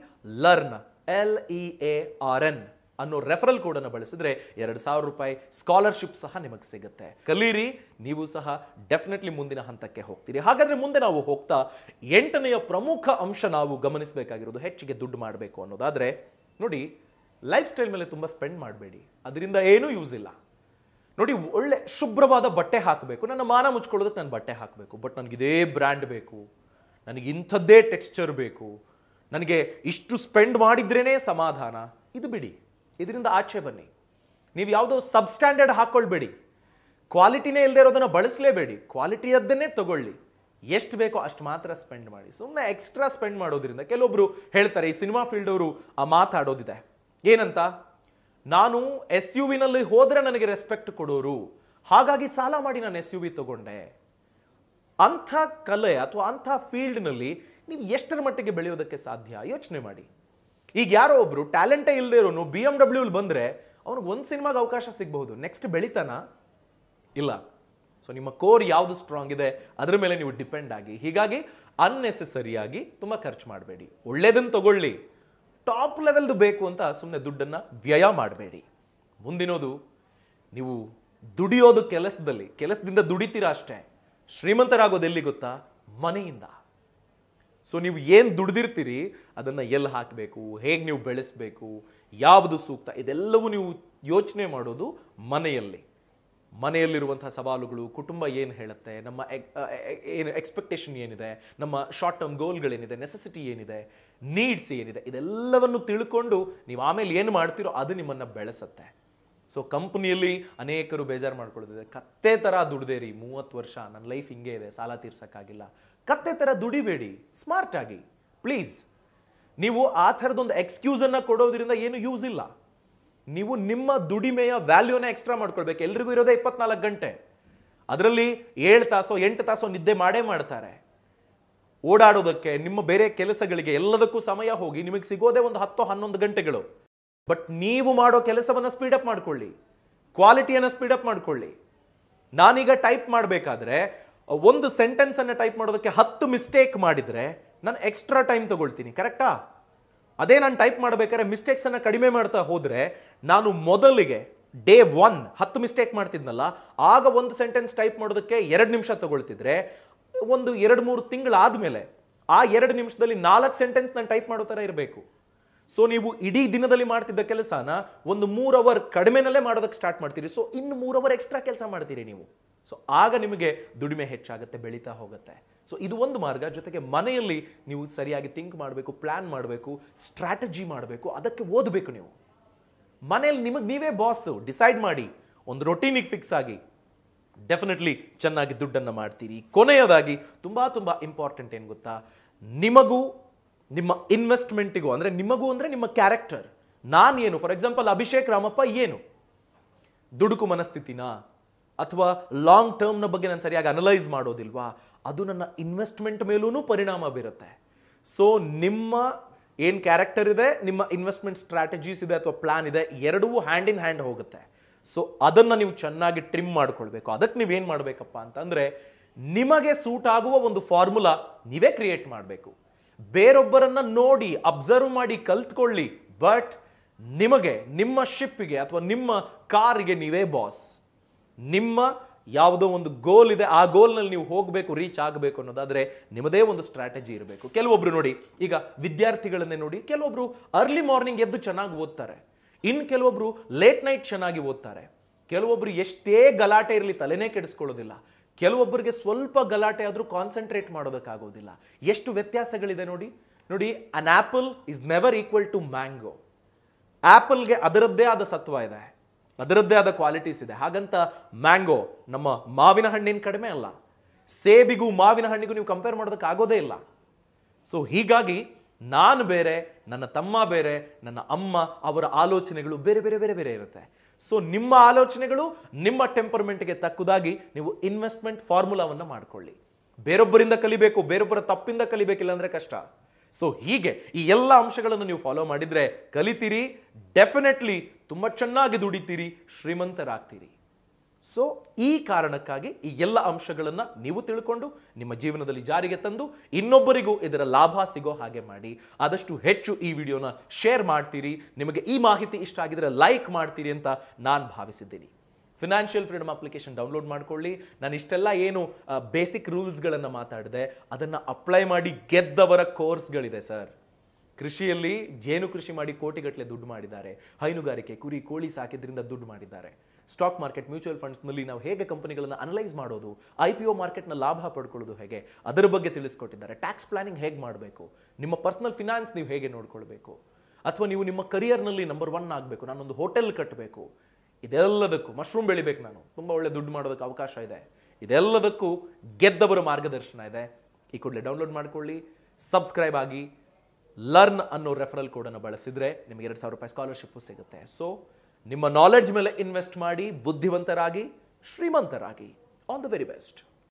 learn L E A R N ಅನ್ನೋ ರೆಫರಲ್ ಕೋಡನ್ನು ಬಳಸಿದ್ರೆ ಎರಡು ಸಾವಿರ ರೂಪಾಯಿ ಸ್ಕಾಲರ್ಶಿಪ್ ಸಹ ನಿಮಗೆ ಸಿಗುತ್ತೆ ಕಲೀರಿ ನೀವು ಸಹ ಡೆಫಿನೆಟ್ಲಿ ಮುಂದಿನ ಹಂತಕ್ಕೆ ಹೋಗ್ತೀರಿ ಹಾಗಾದ್ರೆ ಮುಂದೆ ನಾವು ಹೋಗ್ತಾ ಎಂಟನೆಯ ಪ್ರಮುಖ ಅಂಶ ನಾವು ಗಮನಿಸಬೇಕಾಗಿರೋದು ಹೆಚ್ಚಿಗೆ ದುಡ್ಡು ಮಾಡಬೇಕು ಅನ್ನೋದಾದರೆ ನೋಡಿ ಲೈಫ್ ಸ್ಟೈಲ್ ಮೇಲೆ ತುಂಬ ಸ್ಪೆಂಡ್ ಮಾಡಬೇಡಿ ಅದರಿಂದ ಏನೂ ಯೂಸ್ ಇಲ್ಲ ನೋಡಿ ಒಳ್ಳೆ ಶುಭ್ರವಾದ ಬಟ್ಟೆ ಹಾಕಬೇಕು ನನ್ನ ಮಾನ ಮುಚ್ಕೊಳ್ಳೋದಕ್ಕೆ ನಾನು ಬಟ್ಟೆ ಹಾಕಬೇಕು ಬಟ್ ನನಗಿದೇ ಬ್ರ್ಯಾಂಡ್ ಬೇಕು ನನಗೆ ಇಂಥದ್ದೇ ಟೆಕ್ಸ್ಚರ್ ಬೇಕು ನನಗೆ ಇಷ್ಟು ಸ್ಪೆಂಡ್ ಮಾಡಿದ್ರೇ ಸಮಾಧಾನ ಇದು ಬಿಡಿ ಇದರಿಂದ ಆಚೆ ಬನ್ನಿ ನೀವು ಯಾವುದೋ ಸಬ್ಸ್ಟ್ಯಾಂಡರ್ಡ್ ಹಾಕ್ಕೊಳ್ಬೇಡಿ ಕ್ವಾಲಿಟಿನೇ ಇಲ್ಲದೆ ಇರೋದನ್ನು ಬಳಸಲೇಬೇಡಿ ಕ್ವಾಲಿಟಿಯದ್ದನ್ನೇ ತಗೊಳ್ಳಿ ಎಷ್ಟು ಬೇಕೋ ಅಷ್ಟು ಮಾತ್ರ ಸ್ಪೆಂಡ್ ಮಾಡಿ ಸುಮ್ಮನೆ ಎಕ್ಸ್ಟ್ರಾ ಸ್ಪೆಂಡ್ ಮಾಡೋದ್ರಿಂದ ಕೆಲವೊಬ್ಬರು ಹೇಳ್ತಾರೆ ಈ ಸಿನಿಮಾ ಫೀಲ್ಡ್ ಅವರು ಆ ಮಾತಾಡೋದಿದೆ ಏನಂತ ನಾನು ಎಸ್ ಯು ವಿನಲ್ಲಿ ಹೋದರೆ ನನಗೆ ರೆಸ್ಪೆಕ್ಟ್ ಕೊಡೋರು ಹಾಗಾಗಿ ಸಾಲ ಮಾಡಿ ನಾನು ಎಸ್ ಯು ವಿ ತಗೊಂಡೆ ಅಂಥ ಕಲೆ ಅಥವಾ ಅಂಥ ಫೀಲ್ಡ್ನಲ್ಲಿ ನೀವು ಎಷ್ಟರ ಮಟ್ಟಿಗೆ ಬೆಳೆಯೋದಕ್ಕೆ ಸಾಧ್ಯ ಯೋಚನೆ ಮಾಡಿ ಈಗ ಯಾರೋ ಒಬ್ರು ಟ್ಯಾಲೆಂಟೇ ಇಲ್ಲದೆ ಇರೋನು ಬಿ ಎಮ್ ಡಬ್ಲ್ಯೂಲಿ ಬಂದರೆ ಅವ್ನಿಗೆ ಒಂದು ಸಿನಿಮಾಗೆ ಅವಕಾಶ ಸಿಗಬಹುದು ನೆಕ್ಸ್ಟ್ ಬೆಳಿತಾನ ಇಲ್ಲ ಸೊ ನಿಮ್ಮ ಕೋರ್ ಯಾವುದು ಸ್ಟ್ರಾಂಗ್ ಇದೆ ಅದ್ರ ಮೇಲೆ ನೀವು ಡಿಪೆಂಡ್ ಆಗಿ ಹೀಗಾಗಿ ಅನ್ನೆಸೆಸರಿಯಾಗಿ ತುಂಬ ಖರ್ಚು ಮಾಡಬೇಡಿ ಒಳ್ಳೇದನ್ನು ತಗೊಳ್ಳಿ ಟಾಪ್ ಲೆವೆಲ್ದು ಬೇಕು ಅಂತ ಸುಮ್ಮನೆ ದುಡ್ಡನ್ನು ವ್ಯಯ ಮಾಡಬೇಡಿ ಮುಂದಿನೋದು ನೀವು ದುಡಿಯೋದು ಕೆಲಸದಲ್ಲಿ ಕೆಲಸದಿಂದ ದುಡಿತೀರ ಅಷ್ಟೇ ಶ್ರೀಮಂತರಾಗೋದು ಎಲ್ಲಿ ಗೊತ್ತಾ ಮನೆಯಿಂದ ಸೊ ನೀವು ಏನು ದುಡ್ದಿರ್ತೀರಿ ಅದನ್ನು ಎಲ್ಲಿ ಹಾಕಬೇಕು ಹೇಗೆ ನೀವು ಬೆಳೆಸಬೇಕು ಯಾವುದು ಸೂಕ್ತ ಇದೆಲ್ಲವೂ ನೀವು ಯೋಚನೆ ಮಾಡೋದು ಮನೆಯಲ್ಲಿ ಮನೆಯಲ್ಲಿರುವಂಥ ಸವಾಲುಗಳು ಕುಟುಂಬ ಏನು ಹೇಳುತ್ತೆ ನಮ್ಮ ಏನು ಎಕ್ಸ್ಪೆಕ್ಟೇಷನ್ ಏನಿದೆ ನಮ್ಮ ಶಾರ್ಟ್ ಟರ್ಮ್ ಗೋಲ್ಗಳೇನಿದೆ ನೆಸೆಸಿಟಿ ಏನಿದೆ ನೀಡ್ಸ್ ಏನಿದೆ ಇದೆಲ್ಲವನ್ನು ತಿಳ್ಕೊಂಡು ನೀವು ಆಮೇಲೆ ಏನು ಮಾಡ್ತೀರೋ ಅದು ನಿಮ್ಮನ್ನು ಬೆಳೆಸುತ್ತೆ ಸೊ ಕಂಪ್ನಿಯಲ್ಲಿ ಅನೇಕರು ಬೇಜಾರು ಮಾಡ್ಕೊಳ್ಳೋದಿದೆ ಕತ್ತೆ ಥರ ದುಡ್ದೇರಿ ಮೂವತ್ತು ವರ್ಷ ನನ್ನ ಲೈಫ್ ಹಿಂಗೆ ಇದೆ ಸಾಲ ತೀರ್ಸೋಕ್ಕಾಗಿಲ್ಲ ಕತ್ತೆ ಥರ ದುಡಿಬೇಡಿ ಸ್ಮಾರ್ಟ್ ಆಗಿ ಪ್ಲೀಸ್ ನೀವು ಆ ಥರದೊಂದು ಎಕ್ಸ್ಕ್ಯೂಸನ್ನು ಕೊಡೋದ್ರಿಂದ ಏನು ಯೂಸ್ ಇಲ್ಲ ನೀವು ನಿಮ್ಮ ದುಡಿಮೆಯ ವ್ಯಾಲ್ಯೂನ ಎಕ್ಸ್ಟ್ರಾ ಮಾಡ್ಕೊಳ್ಬೇಕು ಎಲ್ರಿಗೂ ಇರೋದೇ ಇಪ್ಪತ್ನಾಲ್ಕು ಗಂಟೆ ಅದರಲ್ಲಿ ಏಳು ತಾಸೋ ಎಂಟು ತಾಸೋ ನಿದ್ದೆ ಮಾಡೇ ಮಾಡ್ತಾರೆ ಓಡಾಡೋದಕ್ಕೆ ನಿಮ್ಮ ಬೇರೆ ಕೆಲಸಗಳಿಗೆ ಎಲ್ಲದಕ್ಕೂ ಸಮಯ ಹೋಗಿ ನಿಮಗೆ ಸಿಗೋದೇ ಒಂದು ಹತ್ತು ಹನ್ನೊಂದು ಗಂಟೆಗಳು ಬಟ್ ನೀವು ಮಾಡೋ ಕೆಲಸವನ್ನು ಸ್ಪೀಡಪ್ ಮಾಡ್ಕೊಳ್ಳಿ ಕ್ವಾಲಿಟಿಯನ್ನು ಸ್ಪೀಡಪ್ ಮಾಡ್ಕೊಳ್ಳಿ ನಾನೀಗ ಟೈಪ್ ಮಾಡಬೇಕಾದ್ರೆ ಒಂದು ಸೆಂಟೆನ್ಸನ್ನು ಟೈಪ್ ಮಾಡೋದಕ್ಕೆ ಹತ್ತು ಮಿಸ್ಟೇಕ್ ಮಾಡಿದ್ರೆ ನಾನು ಎಕ್ಸ್ಟ್ರಾ ಟೈಮ್ ತಗೊಳ್ತೀನಿ ಕರೆಕ್ಟಾ ಅದೇ ನಾನು ಟೈಪ್ ಮಾಡಬೇಕಾದ್ರೆ ಮಿಸ್ಟೇಕ್ಸನ್ನು ಕಡಿಮೆ ಮಾಡ್ತಾ ಹೋದ್ರೆ ನಾನು ಮೊದಲಿಗೆ ಡೇ ಒನ್ ಹತ್ತು ಮಿಸ್ಟೇಕ್ ಮಾಡ್ತಿದ್ನಲ್ಲ ಆಗ ಒಂದು ಸೆಂಟೆನ್ಸ್ ಟೈಪ್ ಮಾಡೋದಕ್ಕೆ ಎರಡು ನಿಮಿಷ ತಗೊಳ್ತಿದ್ರೆ ಒಂದು ಎರಡು ಮೂರು ತಿಂಗಳಾದಮೇಲೆ ಆ ಎರಡು ನಿಮಿಷದಲ್ಲಿ ನಾಲ್ಕು ಸೆಂಟೆನ್ಸ್ ನಾನು ಟೈಪ್ ಮಾಡೋ ಥರ ಇರಬೇಕು ಸೊ ನೀವು ಇಡೀ ದಿನದಲ್ಲಿ ಮಾಡ್ತಿದ್ದ ಕೆಲಸನ ಒಂದು ಮೂರು ಅವರ್ ಕಡಿಮೆನಲ್ಲೇ ಮಾಡೋದಕ್ಕೆ ಸ್ಟಾರ್ಟ್ ಮಾಡ್ತೀರಿ ಸೊ ಇನ್ನು ಮೂರು ಅವರ್ ಎಕ್ಸ್ಟ್ರಾ ಕೆಲಸ ಮಾಡ್ತೀರಿ ನೀವು ಸೊ ಆಗ ನಿಮಗೆ ದುಡಿಮೆ ಹೆಚ್ಚಾಗುತ್ತೆ ಬೆಳೀತಾ ಹೋಗುತ್ತೆ ಸೊ ಇದು ಒಂದು ಮಾರ್ಗ ಜೊತೆಗೆ ಮನೆಯಲ್ಲಿ ನೀವು ಸರಿಯಾಗಿ ಥಿಂಕ್ ಮಾಡಬೇಕು ಪ್ಲ್ಯಾನ್ ಮಾಡಬೇಕು ಸ್ಟ್ರಾಟಜಿ ಮಾಡಬೇಕು ಅದಕ್ಕೆ ಓದಬೇಕು ನೀವು ಮನೆಯಲ್ಲಿ ನಿಮಗೆ ನೀವೇ ಬಾಸ್ ಡಿಸೈಡ್ ಮಾಡಿ ಒಂದು ರೊಟೀನಿಗೆ ಫಿಕ್ಸ್ ಆಗಿ ಡೆಫಿನೆಟ್ಲಿ ಚೆನ್ನಾಗಿ ದುಡ್ಡನ್ನು ಮಾಡ್ತೀರಿ ಕೊನೆಯದಾಗಿ ತುಂಬ ತುಂಬ ಇಂಪಾರ್ಟೆಂಟ್ ಏನು ಗೊತ್ತಾ ನಿಮಗೂ ನಿಮ್ಮ ಇನ್ವೆಸ್ಟ್ಮೆಂಟಿಗೂ ಅಂದರೆ ನಿಮಗೂ ಅಂದರೆ ನಿಮ್ಮ ಕ್ಯಾರೆಕ್ಟರ್ ನಾನೇನು ಫಾರ್ ಎಕ್ಸಾಂಪಲ್ ಅಭಿಷೇಕ್ ರಾಮಪ್ಪ ಏನು ದುಡುಕು ಮನಸ್ಥಿತಿನಾ ಅಥವಾ ಲಾಂಗ್ ಟರ್ಮ್ನ ಬಗ್ಗೆ ನಾನು ಸರಿಯಾಗಿ ಅನಲೈಸ್ ಮಾಡೋದಿಲ್ವಾ ಅದು ನನ್ನ ಇನ್ವೆಸ್ಟ್ಮೆಂಟ್ ಮೇಲೂ ಪರಿಣಾಮ ಬೀರುತ್ತೆ ಸೊ ನಿಮ್ಮ ಏನು ಕ್ಯಾರೆಕ್ಟರ್ ಇದೆ ನಿಮ್ಮ ಇನ್ವೆಸ್ಟ್ಮೆಂಟ್ ಸ್ಟ್ರಾಟಜೀಸ್ ಇದೆ ಅಥವಾ ಪ್ಲಾನ್ ಇದೆ ಎರಡೂ ಹ್ಯಾಂಡ್ ಇನ್ ಹ್ಯಾಂಡ್ ಹೋಗುತ್ತೆ ಸೊ ಅದನ್ನು ನೀವು ಚೆನ್ನಾಗಿ ಟ್ರಿಮ್ ಮಾಡ್ಕೊಳ್ಬೇಕು ಅದಕ್ಕೆ ನೀವೇನು ಮಾಡಬೇಕಪ್ಪ ಅಂತಂದರೆ ನಿಮಗೆ ಸೂಟ್ ಆಗುವ ಒಂದು ಫಾರ್ಮುಲಾ ನೀವೇ ಕ್ರಿಯೇಟ್ ಮಾಡಬೇಕು ಬೇರೊಬ್ಬರನ್ನು ನೋಡಿ ಅಬ್ಸರ್ವ್ ಮಾಡಿ ಕಲ್ತ್ಕೊಳ್ಳಿ ಬಟ್ ನಿಮಗೆ ನಿಮ್ಮ ಶಿಪ್ಪಿಗೆ ಅಥವಾ ನಿಮ್ಮ ಕಾರಿಗೆ ನೀವೇ ಬಾಸ್ ನಿಮ್ಮ ಯಾವುದೋ ಒಂದು ಗೋಲ್ ಇದೆ ಆ ಗೋಲ್ನಲ್ಲಿ ನೀವು ಹೋಗಬೇಕು ರೀಚ್ ಆಗಬೇಕು ಅನ್ನೋದಾದರೆ ನಿಮ್ಮದೇ ಒಂದು ಸ್ಟ್ರಾಟಜಿ ಇರಬೇಕು ಕೆಲವೊಬ್ರು ನೋಡಿ ಈಗ ವಿದ್ಯಾರ್ಥಿಗಳನ್ನೇ ನೋಡಿ ಕೆಲವೊಬ್ರು ಅರ್ಲಿ ಮಾರ್ನಿಂಗ್ ಎದ್ದು ಚೆನ್ನಾಗಿ ಓದ್ತಾರೆ ಇನ್ನು ಕೆಲವೊಬ್ರು ಲೇಟ್ ನೈಟ್ ಚೆನ್ನಾಗಿ ಓದ್ತಾರೆ ಕೆಲವೊಬ್ರು ಎಷ್ಟೇ ಗಲಾಟೆ ಇರಲಿ ತಲೆನೇ ಕೆಡಿಸ್ಕೊಳ್ಳೋದಿಲ್ಲ ಕೆಲವೊಬ್ಬರಿಗೆ ಸ್ವಲ್ಪ ಗಲಾಟೆ ಆದರೂ ಕಾನ್ಸಂಟ್ರೇಟ್ ಮಾಡೋದಕ್ಕಾಗೋದಿಲ್ಲ ಎಷ್ಟು ವ್ಯತ್ಯಾಸಗಳಿದೆ ನೋಡಿ ನೋಡಿ an apple is never equal to mango ಆ್ಯಪಲ್ಗೆ ಅದರದ್ದೇ ಆದ ಸತ್ವ ಇದೆ ಅದರದ್ದೇ ಆದ ಕ್ವಾಲಿಟೀಸ್ ಇದೆ ಹಾಗಂತ ಮ್ಯಾಂಗೋ ನಮ್ಮ ಮಾವಿನ ಹಣ್ಣಿನ ಕಡಿಮೆ ಅಲ್ಲ ಸೇಬಿಗೂ ಮಾವಿನ ಹಣ್ಣಿಗೂ ನೀವು ಕಂಪೇರ್ ಮಾಡೋದಕ್ಕೆ ಆಗೋದೇ ಇಲ್ಲ ಸೊ ಹೀಗಾಗಿ ನಾನು ಬೇರೆ ನನ್ನ ತಮ್ಮ ಬೇರೆ ನನ್ನ ಅಮ್ಮ ಅವರ ಆಲೋಚನೆಗಳು ಬೇರೆ ಬೇರೆ ಬೇರೆ ಬೇರೆ ಇರುತ್ತೆ ಸೊ ನಿಮ್ಮ ಆಲೋಚನೆಗಳು ನಿಮ್ಮ ಟೆಂಪರ್ಮೆಂಟ್ಗೆ ತಕ್ಕುದಾಗಿ ನೀವು ಇನ್ವೆಸ್ಟ್ಮೆಂಟ್ ಫಾರ್ಮುಲಾವನ್ನು ಮಾಡಿಕೊಳ್ಳಿ ಬೇರೊಬ್ಬರಿಂದ ಕಲಿಬೇಕು ಬೇರೊಬ್ಬರ ತಪ್ಪಿಂದ ಕಲಿಬೇಕಿಲ್ಲ ಅಂದರೆ ಕಷ್ಟ ಸೊ ಹೀಗೆ ಈ ಎಲ್ಲ ಅಂಶಗಳನ್ನು ನೀವು ಫಾಲೋ ಮಾಡಿದರೆ ಕಲಿತೀರಿ ಡೆಫಿನೆಟ್ಲಿ ತುಂಬ ಚೆನ್ನಾಗಿ ದುಡಿತೀರಿ ಶ್ರೀಮಂತರಾಗ್ತೀರಿ ಸೊ ಈ ಕಾರಣಕ್ಕಾಗಿ ಈ ಎಲ್ಲ ಅಂಶಗಳನ್ನು ನೀವು ತಿಳ್ಕೊಂಡು ನಿಮ್ಮ ಜೀವನದಲ್ಲಿ ಜಾರಿಗೆ ತಂದು ಇನ್ನೊಬ್ಬರಿಗೂ ಇದರ ಲಾಭ ಸಿಗೋ ಹಾಗೆ ಮಾಡಿ ಆದಷ್ಟು ಹೆಚ್ಚು ಈ ವಿಡಿಯೋನ ಶೇರ್ ಮಾಡ್ತೀರಿ ನಿಮಗೆ ಈ ಮಾಹಿತಿ ಇಷ್ಟ ಆಗಿದರೆ ಲೈಕ್ ಮಾಡ್ತೀರಿ ಅಂತ ನಾನು ಭಾವಿಸಿದ್ದೀನಿ ಫಿನಾನ್ಷಿಯಲ್ ಫ್ರೀಡಮ್ ಅಪ್ಲಿಕೇಶನ್ ಡೌನ್ಲೋಡ್ ಮಾಡ್ಕೊಳ್ಳಿ ನಾನು ಇಷ್ಟೆಲ್ಲ ಏನು ಬೇಸಿಕ್ ರೂಲ್ಸ್ಗಳನ್ನು ಮಾತಾಡಿದೆ ಅದನ್ನು ಅಪ್ಲೈ ಮಾಡಿ ಗೆದ್ದವರ ಕೋರ್ಸ್ಗಳಿದೆ ಸರ್ ಕೃಷಿಯಲ್ಲಿ ಜೇನು ಕೃಷಿ ಮಾಡಿ ಕೋಟಿಗಟ್ಟಲೆ ದುಡ್ಡು ಮಾಡಿದ್ದಾರೆ ಹೈನುಗಾರಿಕೆ ಕುರಿ ಕೋಳಿ ಸಾಕಿದ್ರಿಂದ ದುಡ್ಡು ಮಾಡಿದ್ದಾರೆ ಸ್ಟಾಕ್ ಮಾರ್ಕೆಟ್ ಮ್ಯೂಚುವಲ್ ಫಂಡ್ಸ್ನಲ್ಲಿ ನಾವು ಹೇಗೆ ಕಂಪನಿಗಳನ್ನು ಅನಲೈಸ್ ಮಾಡೋದು ಐ ಪಿ ಒ ಮಾರ್ಕೆಟ್ನ ಲಾಭ ಪಡ್ಕೊಳ್ಳೋದು ಹೇಗೆ ಅದರ ಬಗ್ಗೆ ತಿಳಿಸ್ಕೊಟ್ಟಿದ್ದಾರೆ ಟ್ಯಾಕ್ಸ್ ಪ್ಲಾನಿಂಗ್ ಹೇಗೆ ಮಾಡಬೇಕು ನಿಮ್ಮ ಪರ್ಸನಲ್ ಫಿನಾನ್ಸ್ ನೀವು ಹೇಗೆ ನೋಡ್ಕೊಳ್ಬೇಕು ಅಥವಾ ನೀವು ನಿಮ್ಮ ಕರಿಯರ್ನಲ್ಲಿ ನಂಬರ್ ಒನ್ ಆಗಬೇಕು ನಾನೊಂದು ಹೋಟೆಲ್ ಕಟ್ಟಬೇಕು ಇದೆಲ್ಲದಕ್ಕೂ ಮಶ್ರೂಮ್ ಬೆಳಿಬೇಕು ನಾನು ತುಂಬ ಒಳ್ಳೆ ದುಡ್ಡು ಮಾಡೋದಕ್ಕೆ ಅವಕಾಶ ಇದೆ ಇದೆಲ್ಲದಕ್ಕೂ ಗೆದ್ದವರ ಮಾರ್ಗದರ್ಶನ ಇದೆ ಈ ಕೂಡಲೇ ಡೌನ್ಲೋಡ್ ಮಾಡ್ಕೊಳ್ಳಿ ಸಬ್ಸ್ಕ್ರೈಬ್ ಆಗಿ ಲರ್ನ್ ಅನ್ನೋ ರೆಫರಲ್ ಕೋಡನ್ನು ಬಳಸಿದರೆ ನಿಮಗೆ ಎರಡು ಸಾವಿರ ರೂಪಾಯಿ ಸ್ಕಾಲರ್ಶಿಪ್ಪು ಸಿಗುತ್ತೆ ಸೊ ನಿಮ್ಮ ನಾಲೆಡ್ಜ್ ಮೇಲೆ ಇನ್ವೆಸ್ಟ್ ಮಾಡಿ ಬುದ್ಧಿವಂತರಾಗಿ ಶ್ರೀಮಂತರಾಗಿ ಆನ್ ದ ವೆರಿ ಬೆಸ್ಟ್